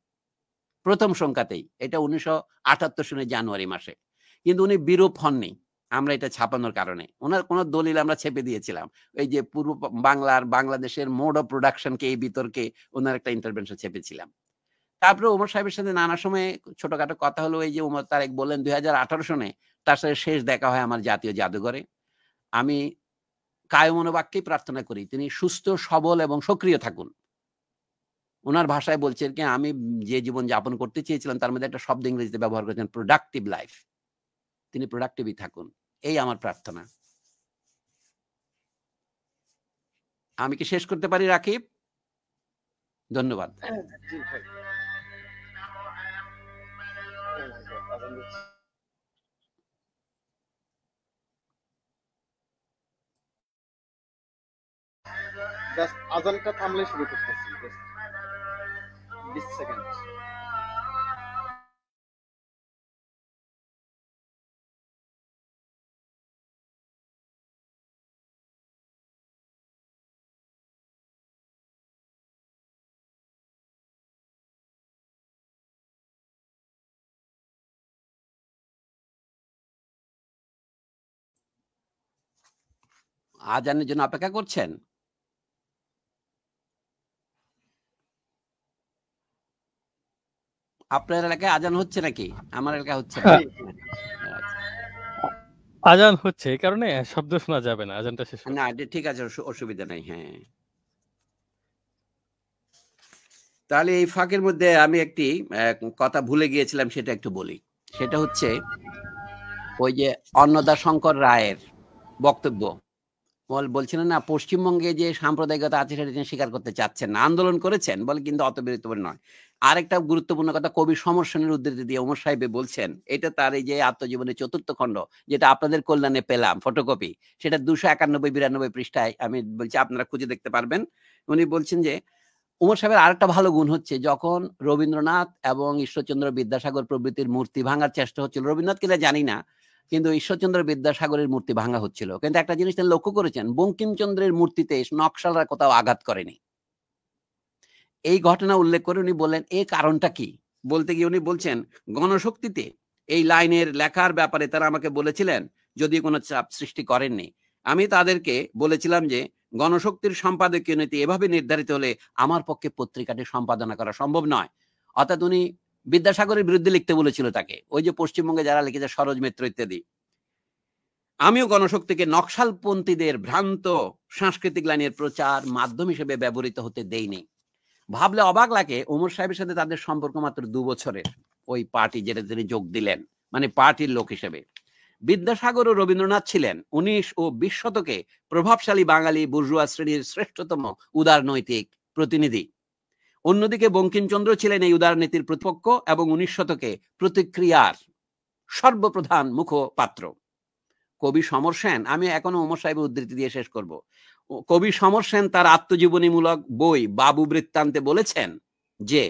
প্রথম সংখ্যাতেই এটা উনিশশো আটাত্তর সনের জানুয়ারি মাসে কিন্তু উনি বিরূপ হননি আমরা এটা ছাপানোর কারণে ওনার কোনো দলিল আমরা ছেপে দিয়েছিলাম এই যে পূর্ব বাংলার বাংলাদেশের মোড অফ প্রোডাকশনকে এই বিতর্কে ওনার একটা ইন্টারভেনশন ছেপেছিলাম তারপরে ওমর সাহেবের সাথে নানা সময়ে ছোটখাটো কথা হলো এই যে ওমর তারেক বললেন দুই হাজার আঠারো সনে তার সাথে শেষ দেখা হয় আমার জাতীয় জাদুঘরে আমি কায় কায়মনোবাক্যেই প্রার্থনা করি তিনি সুস্থ সবল এবং সক্রিয় থাকুন ওনার ভাষায় বলছেন কি আমি যে জীবন যাপন করতে চেয়েছিলাম তার মধ্যে একটা শব্দ ইংরেজিতে ব্যবহার করেছেন প্রোডাক্টিভ লাইফ তিনি প্রোডাক্টিভই থাকুন এই আমার প্রার্থনা আমি কি শেষ করতে পারি রাকিব ধন্যবাদ আজানটা থামলে শুরু করতেছি বিশ সেকেন্ড আজানের জন্য অপেক্ষা করছেন আপনার এলাকায় আজান হচ্ছে নাকি আমার এলাকায় হচ্ছে হ্যাঁ। আচ্ছা। আজান হচ্ছে এই কারণে শব্দ শোনা যাবে না আজানটা শেষ না ঠিক আছে অসুবিধা নাই হ্যাঁ তাহলে এই ফাঁকের মধ্যে আমি একটি কথা ভুলে গিয়েছিলাম সেটা একটু বলি সেটা হচ্ছে ওই যে অন্নদা শঙ্কর রায়ের বক্তব্য বল বলছিলেন না পশ্চিমবঙ্গে যে সাম্প্রদায়িকতা আছে সেটা তিনি স্বীকার করতে চাচ্ছেন না আন্দোলন করেছেন বলে কিন্তু অত বিরক্তপূর্ণ নয় আরেকটা গুরুত্বপূর্ণ কথা কবি সমর্শনের উদ্ধৃতি দিয়ে ওমর সাহেবে বলছেন এটা তার এই যে আত্মজীবনের চতুর্থ খণ্ড যেটা আপনাদের কল্যাণে পেলাম ফটোকপি সেটা দুশো একানব্বই বিরানব্বই পৃষ্ঠায় আমি বলছি আপনারা খুঁজে দেখতে পারবেন উনি বলছেন যে উমর সাহেবের আরেকটা ভালো গুণ হচ্ছে যখন রবীন্দ্রনাথ এবং ঈশ্বরচন্দ্র বিদ্যাসাগর প্রভৃতির মূর্তি ভাঙার চেষ্টা হচ্ছিল রবীন্দ্রনাথ কিনা জানি না কিন্তু ঈশ্বরচন্দ্র বিদ্যাসাগরের মূর্তি ভাঙা হচ্ছিল কিন্তু একটা জিনিস তিনি লক্ষ্য করেছেন বঙ্কিমচন্দ্রের মূর্তিতে নকশালরা কোথাও আঘাত করেনি এই ঘটনা উল্লেখ করে উনি বললেন এই কারণটা কি বলতে গিয়ে উনি বলছেন গণশক্তিতে এই লাইনের লেখার ব্যাপারে তারা আমাকে বলেছিলেন যদি কোনো চাপ সৃষ্টি করেননি আমি তাদেরকে বলেছিলাম যে গণশক্তির সম্পাদকীয় নীতি এভাবে নির্ধারিত হলে আমার পক্ষে পত্রিকাটি সম্পাদনা করা সম্ভব নয় অর্থাৎ উনি বিদ্যাসাগরের বিরুদ্ধে লিখতে বলেছিল তাকে ওই যে পশ্চিমবঙ্গে যারা লিখেছে সরোজ মিত্র ইত্যাদি আমিও গণশক্তিকে নকশালপন্থীদের ভ্রান্ত সাংস্কৃতিক লাইনের প্রচার মাধ্যম হিসেবে ব্যবহৃত হতে দেয়নি ভাবলে অবাক লাগে ওমর সাহেবের সাথে তাদের সম্পর্ক মাত্র দু বছরের ওই পার্টি যেটা তিনি যোগ দিলেন মানে পার্টির লোক হিসেবে বিদ্যাসাগর ও রবীন্দ্রনাথ ছিলেন উনিশ ও বিশ শতকে প্রভাবশালী বাঙালি বুর্জুয়া শ্রেণীর শ্রেষ্ঠতম উদারনৈতিক প্রতিনিধি অন্যদিকে বঙ্কিমচন্দ্র ছিলেন এই উদারনীতির প্রতিপক্ষ এবং উনিশ শতকে প্রতিক্রিয়ার সর্বপ্রধান মুখপাত্র কবি সমর সেন আমি এখনো উমর সাহেবের উদ্ধৃতি দিয়ে শেষ করব কবি সমর সেন তার আত্মজীবনীমূলক বই বাবু বৃত্তান্তে বলেছেন যে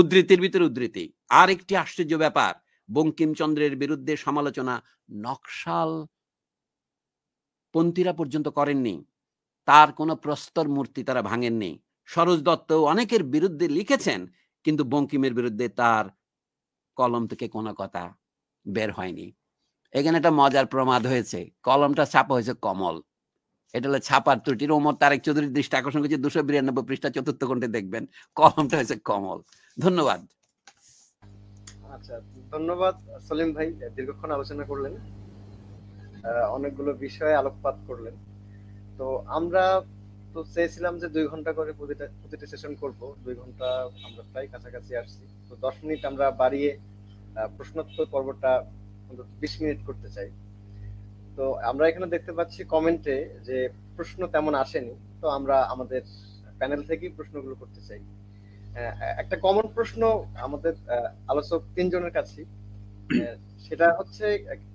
উদ্ধৃতির ভিতরে উদ্ধৃতি আর একটি আশ্চর্য ব্যাপার বঙ্কিমচন্দ্রের বিরুদ্ধে সমালোচনা নকশাল পন্থীরা পর্যন্ত করেননি তার কোনো প্রস্তর মূর্তি তারা ভাঙেননি সরোজ দত্ত অনেকের বিরুদ্ধে লিখেছেন কিন্তু বঙ্কিমের বিরুদ্ধে তার কলম থেকে কোনো কথা বের হয়নি এখানে একটা মজার প্রমাদ হয়েছে কলমটা ছাপা হয়েছে কমল এটা হলো ছাপার ত্রুটির ওমর তারেক চৌধুরীর দৃষ্টি আকর্ষণ করছে দুশো বিরানব্বই পৃষ্ঠা চতুর্থ খণ্ডে দেখবেন কলমটা হয়েছে কমল ধন্যবাদ আচ্ছা ধন্যবাদ সলিম ভাই দীর্ঘক্ষণ আলোচনা করলেন অনেকগুলো বিষয়ে আলোকপাত করলেন তো আমরা তো চেয়েছিলাম যে দুই ঘন্টা করে প্রতিটা প্রতিটা সেশন করব দুই ঘন্টা আমরা প্রায় কাছাকাছি আসছি তো দশ মিনিট আমরা বাড়িয়ে প্রশ্নোত্তর পর্বটা বিশ মিনিট করতে চাই তো আমরা এখানে দেখতে পাচ্ছি কমেন্টে যে প্রশ্ন তেমন আসেনি তো আমরা আমাদের প্যানেল থেকেই প্রশ্নগুলো করতে চাই একটা কমন প্রশ্ন আমাদের আলোচক তিনজনের কাছে সেটা হচ্ছে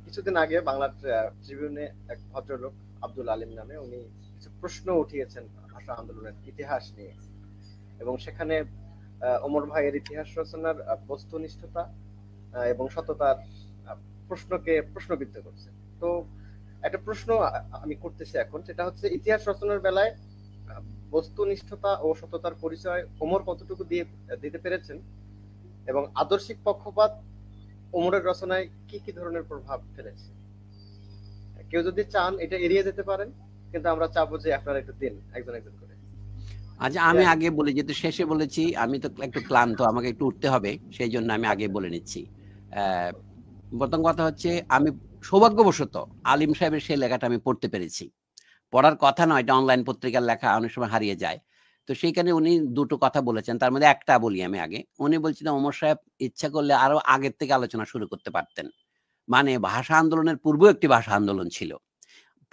কিছুদিন আগে বাংলার ট্রিবিউনে এক ভদ্রলোক আব্দুল আলিম নামে উনি কিছু প্রশ্ন উঠিয়েছেন ভাষা আন্দোলনের ইতিহাস নিয়ে এবং সেখানে ওমর ভাইয়ের ইতিহাস রচনার বস্তুনিষ্ঠতা এবং সততার প্রশ্নকে প্রশ্নবিদ্ধ করছে তো একটা প্রশ্ন আমি করতেছি এখন সেটা হচ্ছে ইতিহাস রচনার বেলায় বস্তুনিষ্ঠতা ও সততার পরিচয় ওমর কতটুকু দিয়ে দিতে পেরেছেন এবং আদর্শিক পক্ষপাত ওমরের রচনায় কি কি ধরনের প্রভাব ফেলেছে কেউ যদি চান এটা এড়িয়ে যেতে পারেন কিন্তু আমরা চাবো যে আপনারা একটু দিন একজন একজন করে আচ্ছা আমি আগে বলে যেহেতু শেষে বলেছি আমি তো একটু ক্লান্ত আমাকে একটু উঠতে হবে সেই জন্য আমি আগে বলে নিচ্ছি প্রথম কথা হচ্ছে আমি সৌভাগ্যবশত আলিম সাহেবের সেই লেখাটা আমি পড়তে পেরেছি পড়ার কথা নয় এটা অনলাইন পত্রিকার লেখা অনেক সময় হারিয়ে যায় তো সেইখানে উনি দুটো কথা বলেছেন তার মধ্যে একটা বলি আমি আগে উনি বলছিলেন অমর সাহেব ইচ্ছা করলে আরো আগের থেকে আলোচনা শুরু করতে পারতেন মানে ভাষা আন্দোলনের পূর্বেও একটি ভাষা আন্দোলন ছিল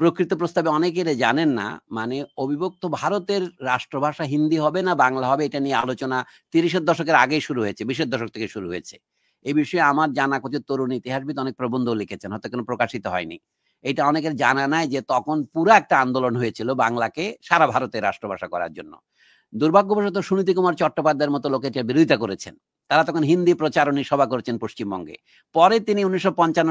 প্রকৃত প্রস্তাবে অনেকের জানেন না মানে অবিভক্ত ভারতের রাষ্ট্রভাষা হিন্দি হবে না বাংলা হবে এটা নিয়ে আলোচনা তিরিশের দশকের আগেই শুরু হয়েছে বিশের দশক থেকে শুরু হয়েছে এই বিষয়ে আমার জানা কিছু তরুণ ইতিহাসবিদ অনেক প্রবন্ধ লিখেছেন হয়তো কোনো প্রকাশিত হয়নি এটা অনেকের জানা নাই যে তখন পুরো একটা আন্দোলন হয়েছিল বাংলাকে সারা ভারতে রাষ্ট্রভাষা করার জন্য দুর্ভাগ্যবশত সুনীতি কুমার চট্টোপাধ্যায়ের মতো লোকে এটা বিরোধিতা করেছেন তারা তখন হিন্দি প্রচারণী সভা করছেন পশ্চিমবঙ্গে পরে তিনি উনিশশো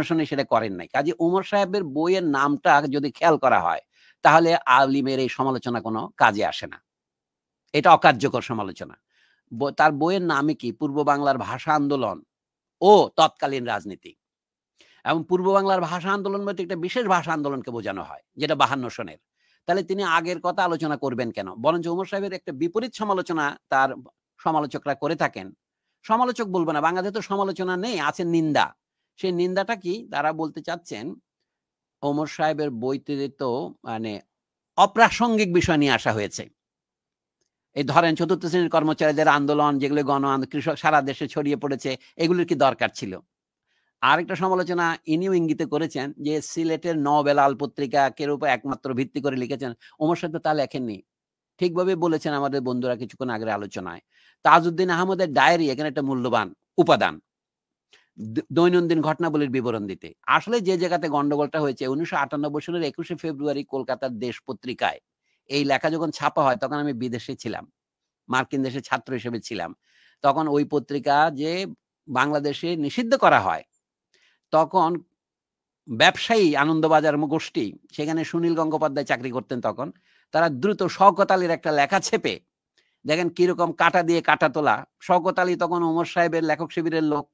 সনে সেটা করেন নাই কাজে উমর সাহেবের বইয়ের নামটা যদি খেয়াল করা হয় তাহলে আলিমের এই সমালোচনা কোনো কাজে আসে না এটা অকার্যকর সমালোচনা তার বইয়ের নামে কি পূর্ব বাংলার ভাষা আন্দোলন ও তৎকালীন রাজনীতি এবং পূর্ব বাংলার ভাষা আন্দোলন বলতে একটা বিশেষ ভাষা আন্দোলনকে বোঝানো হয় যেটা বাহান্ন সনের তাহলে তিনি আগের কথা আলোচনা করবেন কেন বরঞ্চ উমর সাহেবের একটা বিপরীত সমালোচনা তার সমালোচকরা করে থাকেন সমালোচক বলবো না বাংলাদেশে তো সমালোচনা নেই আছে নিন্দা সেই নিন্দাটা কি তারা বলতে চাচ্ছেন ওমর সাহেবের বইতে তো মানে অপ্রাসঙ্গিক বিষয় নিয়ে আসা হয়েছে এই ধরেন চতুর্থ শ্রেণীর কর্মচারীদের আন্দোলন যেগুলো গণ কৃষক সারা দেশে ছড়িয়ে পড়েছে এগুলির কি দরকার ছিল আরেকটা সমালোচনা ইনিও ইঙ্গিত করেছেন যে সিলেটের নবেলাল পত্রিকা কের উপর একমাত্র ভিত্তি করে লিখেছেন ওমর সাহেব তা লেখেননি ঠিকভাবে বলেছেন আমাদের বন্ধুরা কিছুক্ষণ আগের আলোচনায় তাজউদ্দিন আহমদের ডায়েরি এখানে একটা মূল্যবান উপাদান দৈনন্দিন ঘটনাবলীর বিবরণ দিতে আসলে যে জায়গাতে গন্ডগোলটা হয়েছে উনিশশো আটানব্বই সালের একুশে ফেব্রুয়ারি কলকাতার দেশ পত্রিকায় এই লেখা যখন ছাপা হয় তখন আমি বিদেশে ছিলাম মার্কিন দেশে ছাত্র হিসেবে ছিলাম তখন ওই পত্রিকা যে বাংলাদেশে নিষিদ্ধ করা হয় তখন ব্যবসায়ী আনন্দবাজার গোষ্ঠী সেখানে সুনীল গঙ্গোপাধ্যায় চাকরি করতেন তখন তারা দ্রুত শওকত একটা লেখা ছেপে দেখেন কিরকম কাটা দিয়ে কাটা তোলা শওকত আলী তখন ওমর সাহেবের লেখক শিবিরের লোক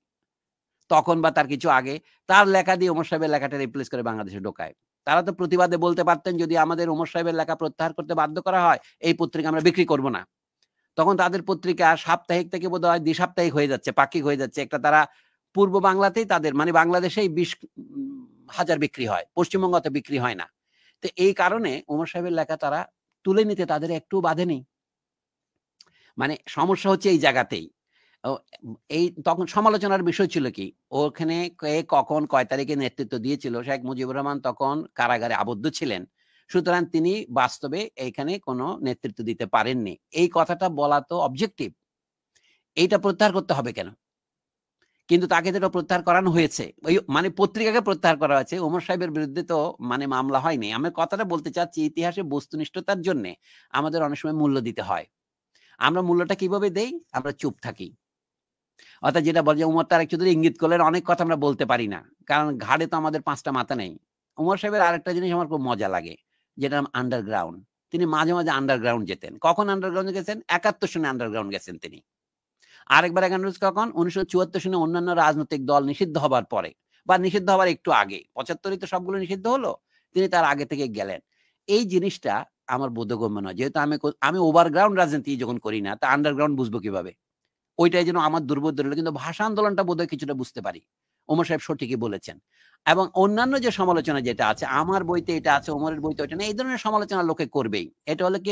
তখন বা তার কিছু আগে তার লেখা দিয়ে ওমর সাহেবের লেখাটা রিপ্লেস করে বাংলাদেশে ঢোকায় তারা তো প্রতিবাদে বলতে পারতেন যদি আমাদের ওমর সাহেবের লেখা প্রত্যাহার করতে বাধ্য করা হয় এই পত্রিকা আমরা বিক্রি করব না তখন তাদের পত্রিকা সাপ্তাহিক থেকে বোধ হয় সাপ্তাহিক হয়ে যাচ্ছে পাক্ষিক হয়ে যাচ্ছে একটা তারা পূর্ব বাংলাতেই তাদের মানে বাংলাদেশেই বিশ হাজার বিক্রি হয় পশ্চিমবঙ্গতে বিক্রি হয় না তো এই কারণে ওমর সাহেবের লেখা তারা তুলে নিতে তাদের একটু নেই মানে সমস্যা হচ্ছে এই জায়গাতেই এই তখন সমালোচনার বিষয় ছিল কি ওখানে কখন কয় তারিখে নেতৃত্ব দিয়েছিল শেখ মুজিবুর রহমান তখন কারাগারে আবদ্ধ ছিলেন সুতরাং তিনি বাস্তবে এখানে কোনো নেতৃত্ব দিতে পারেননি এই কথাটা বলা তো অবজেক্টিভ এইটা প্রত্যাহার করতে হবে কেন কিন্তু তাকে যেটা প্রত্যাহার করানো হয়েছে ওই মানে পত্রিকাকে প্রত্যাহার করা হয়েছে ওমর সাহেবের বিরুদ্ধে তো মানে মামলা হয়নি আমি কথাটা বলতে চাচ্ছি ইতিহাসে বস্তুনিষ্ঠতার জন্য আমাদের অনেক সময় মূল্য দিতে হয় আমরা মূল্যটা কিভাবে দেই আমরা চুপ থাকি অর্থাৎ যেটা বলছে যে উমর তারেক চৌধুরী ইঙ্গিত করলেন অনেক কথা আমরা বলতে পারি না কারণ ঘাড়ে তো আমাদের পাঁচটা মাথা নেই উমর সাহেবের আরেকটা জিনিস আমার খুব মজা লাগে যেটা আন্ডারগ্রাউন্ড তিনি মাঝে মাঝে আন্ডারগ্রাউন্ড যেতেন কখন আন্ডারগ্রাউন্ড গেছেন একাত্তর সনে আন্ডারগ্রাউন্ড গেছেন তিনি আরেকবার একান্ডার কখন উনিশশো চুয়াত্তর সনে অন্যান্য রাজনৈতিক দল নিষিদ্ধ হবার পরে বা নিষিদ্ধ হবার একটু আগে পঁচাত্তরই তো সবগুলো নিষিদ্ধ হলো তিনি তার আগে থেকে গেলেন এই জিনিসটা আমার বোধগম্য নয় যেহেতু আমি আমি ওভারগ্রাউন্ড রাজনীতি যখন করি না তা আন্ডারগ্রাউন্ড বুঝবো কিভাবে ওইটাই যেন আমার দুর্বোধ হলো কিন্তু ভাষা আন্দোলনটা বোধ কিছুটা বুঝতে পারি ওমর সাহেব সঠিকই বলেছেন এবং অন্যান্য যে সমালোচনা যেটা আছে আমার বইতে এটা আছে ওমরের বইতে ওইটা না এই ধরনের সমালোচনা লোকে করবেই এটা হলো কি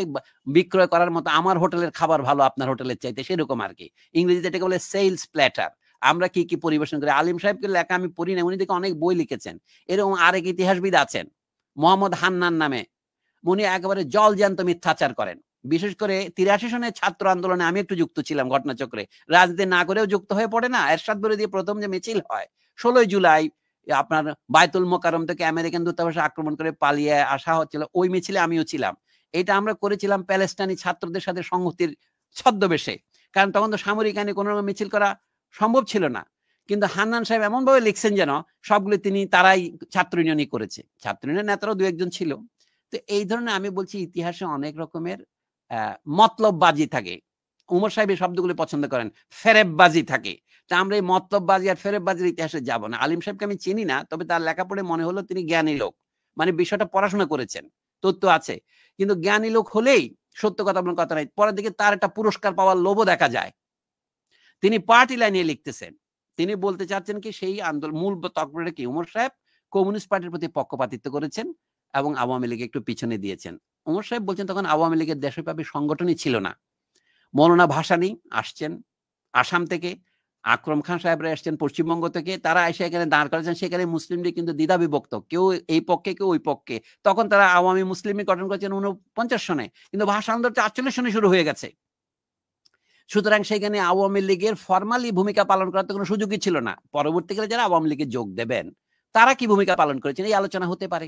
বিক্রয় করার মতো আমার হোটেলের খাবার ভালো আপনার হোটেলের চাইতে সেরকম আর কি ইংরেজিতে এটাকে বলে সেলস প্ল্যাটার আমরা কি কি পরিবেশন করি আলিম সাহেবকে লেখা আমি পড়ি না উনি দেখে অনেক বই লিখেছেন এরকম আরেক ইতিহাসবিদ আছেন মোহাম্মদ হান্নান নামে মনি একেবারে জল জ্যান্ত মিথ্যাচার করেন বিশেষ করে তিরাশি সনের ছাত্র আন্দোলনে আমি একটু যুক্ত ছিলাম ঘটনাচক্রে রাজনীতি না করেও যুক্ত হয়ে পড়ে না এরশাদ বিরোধী প্রথম যে মিছিল হয় ষোলোই জুলাই আপনার বায়তুল মোকারম থেকে আমেরিকান দূতাবাসে আক্রমণ করে পালিয়ে আসা হচ্ছিল ওই মিছিলে আমিও ছিলাম এটা আমরা করেছিলাম প্যালেস্টানি ছাত্রদের সাথে সংহতির ছদ্মবেশে কারণ তখন তো সামরিক আইনে কোনো রকম মিছিল করা সম্ভব ছিল না কিন্তু হান্নান সাহেব এমন ভাবে লিখছেন যেন সবগুলি তিনি তারাই ছাত্র ইউনিয়নই করেছে ছাত্র ইউনিয়নের নেতারাও দু একজন ছিল তো এই ধরনের আমি বলছি ইতিহাসে অনেক রকমের মতলববাজি থাকে উমর সাহেব এই শব্দগুলো পছন্দ করেন ফেরেববাজি থাকে তা আমরা এই মতলববাজি আর ফেরেববাজির ইতিহাসে যাব না আলিম সাহেবকে আমি চিনি না তবে তার লেখা পড়ে মনে হলো তিনি জ্ঞানী লোক মানে বিষয়টা পড়াশোনা করেছেন তথ্য আছে কিন্তু জ্ঞানী লোক হলেই সত্য কথা বলার কথা নাই পরের দিকে তার একটা পুরস্কার পাওয়ার লোভও দেখা যায় তিনি পার্টি লাইনে লিখতেছেন তিনি বলতে চাচ্ছেন কি সেই আন্দোলন মূল তকবরের কি উমর সাহেব কমিউনিস্ট পার্টির প্রতি পক্ষপাতিত্ব করেছেন এবং আওয়ামী লীগ একটু পিছনে দিয়েছেন ওমর সাহেব বলছেন তখন আওয়ামী লীগের দেশব্যাপী সংগঠনই ছিল না মৌলানা ভাসানি আসছেন আসাম থেকে আকরম খান সাহেবরা এসছেন পশ্চিমবঙ্গ থেকে তারা এসে এখানে দাঁড় করেছেন সেখানে মুসলিম লীগ কিন্তু দ্বিধা বিভক্ত কেউ এই পক্ষে কেউ ওই পক্ষে তখন তারা আওয়ামী মুসলিম গঠন করেছেন উনপঞ্চাশ সনে কিন্তু ভাষা আন্দোলন আটচল্লিশ সনে শুরু হয়ে গেছে সুতরাং সেখানে আওয়ামী লীগের ফর্মালি ভূমিকা পালন করার তো কোনো সুযোগই ছিল না পরবর্তীকালে যারা আওয়ামী লীগে যোগ দেবেন তারা কি ভূমিকা পালন করেছেন এই আলোচনা হতে পারে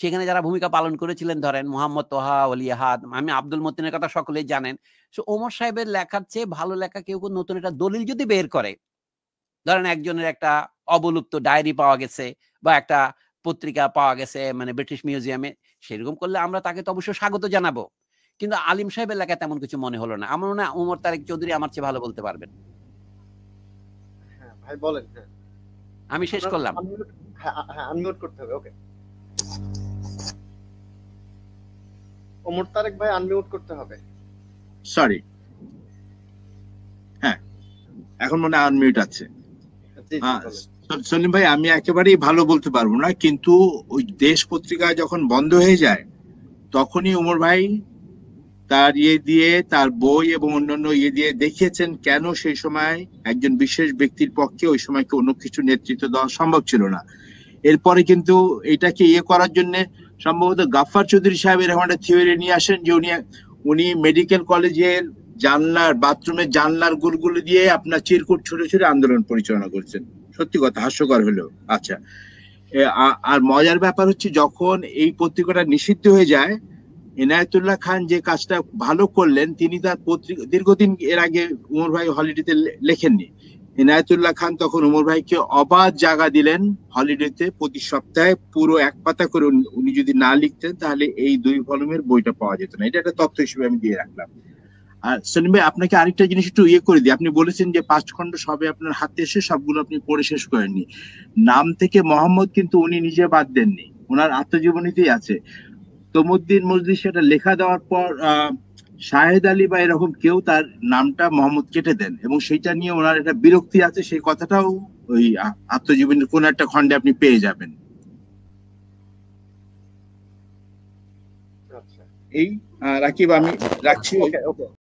সেখানে যারা ভূমিকা পালন করেছিলেন ধরেন মোহাম্মদ তোহা অলিয়াহাদ আমি আব্দুল মতিনের কথা সকলেই জানেন সো ওমর সাহেবের লেখার চেয়ে ভালো লেখা কেউ কেউ নতুন একটা দলিল যদি বের করে ধরেন একজনের একটা অবলুপ্ত ডায়েরি পাওয়া গেছে বা একটা পত্রিকা পাওয়া গেছে মানে ব্রিটিশ মিউজিয়ামে সেরকম করলে আমরা তাকে তো অবশ্যই স্বাগত জানাবো কিন্তু আলিম সাহেবের লেখা তেমন কিছু মনে হলো না আমার মনে হয় ওমর তারেক চৌধুরী আমার চেয়ে ভালো বলতে পারবেন হ্যাঁ, হ্যাঁ। আমি শেষ করলাম হ্যাঁ আনমিউট হ্যাঁ, করতে হবে ওকে ওমর তারেক ভাই আনমিউট করতে হবে সরি হ্যাঁ এখন মনে আনমিউট আছে হ্যাঁ, সলিম ভাই আমি একেবারেই ভালো বলতে পারবো না কিন্তু ওই দেশ পত্রিকা যখন বন্ধ হয়ে যায় তখনই উমর ভাই তার ইয়ে দিয়ে তার বই এবং অন্যান্য ইয়ে দিয়ে দেখিয়েছেন কেন সেই সময় একজন বিশেষ ব্যক্তির পক্ষে ওই সময় কোনো কিছু নেতৃত্ব দেওয়া সম্ভব ছিল না এরপরে কিন্তু এটাকে ইয়ে করার জন্য সম্ভবত গাফার চৌধুরী সাহেব এরকম একটা থিওরি নিয়ে আসেন যে উনি উনি মেডিকেল কলেজের জানলার বাথরুমের জানলার গুলগুলো দিয়ে আপনার চিরকুট ছুটে ছুটে আন্দোলন পরিচালনা করছেন সত্যি কথা হাস্যকর হলেও আচ্ছা আর মজার ব্যাপার হচ্ছে যখন এই পত্রিকাটা নিষিদ্ধ হয়ে যায় এনায়তুল্লাহ খান যে কাজটা ভালো করলেন তিনি তার পত্রিকা দীর্ঘদিন এর আগে উমর ভাই হলিডেতে লেখেননি এনায়তুল্লাহ খান তখন ওমর ভাইকে অবাধ জায়গা দিলেন হলিডেতে প্রতি সপ্তাহে পুরো এক পাতা করে উনি যদি না লিখতেন তাহলে এই দুই ভলিউমের বইটা পাওয়া যেত না এটা একটা তথ্য হিসেবে আমি দিয়ে রাখলাম আর সেলিম ভাই আপনাকে আরেকটা জিনিস একটু ইয়ে করে দিই আপনি বলেছেন যে পাঁচ খণ্ড সবে আপনার হাতে এসে সবগুলো আপনি পড়ে শেষ করেননি নাম থেকে মোহাম্মদ কিন্তু উনি নিজে বাদ দেননি ওনার আত্মজীবনীতেই আছে তমুদ্দিন মজদি সেটা লেখা দেওয়ার পর আহ শাহেদ আলী বা এরকম কেউ তার নামটা মোহাম্মদ কেটে দেন এবং সেটা নিয়ে ওনার একটা বিরক্তি আছে সেই কথাটাও ওই আত্মজীবনীর কোন একটা খণ্ডে আপনি পেয়ে যাবেন আচ্ছা। এই রাকিব আমি রাখছি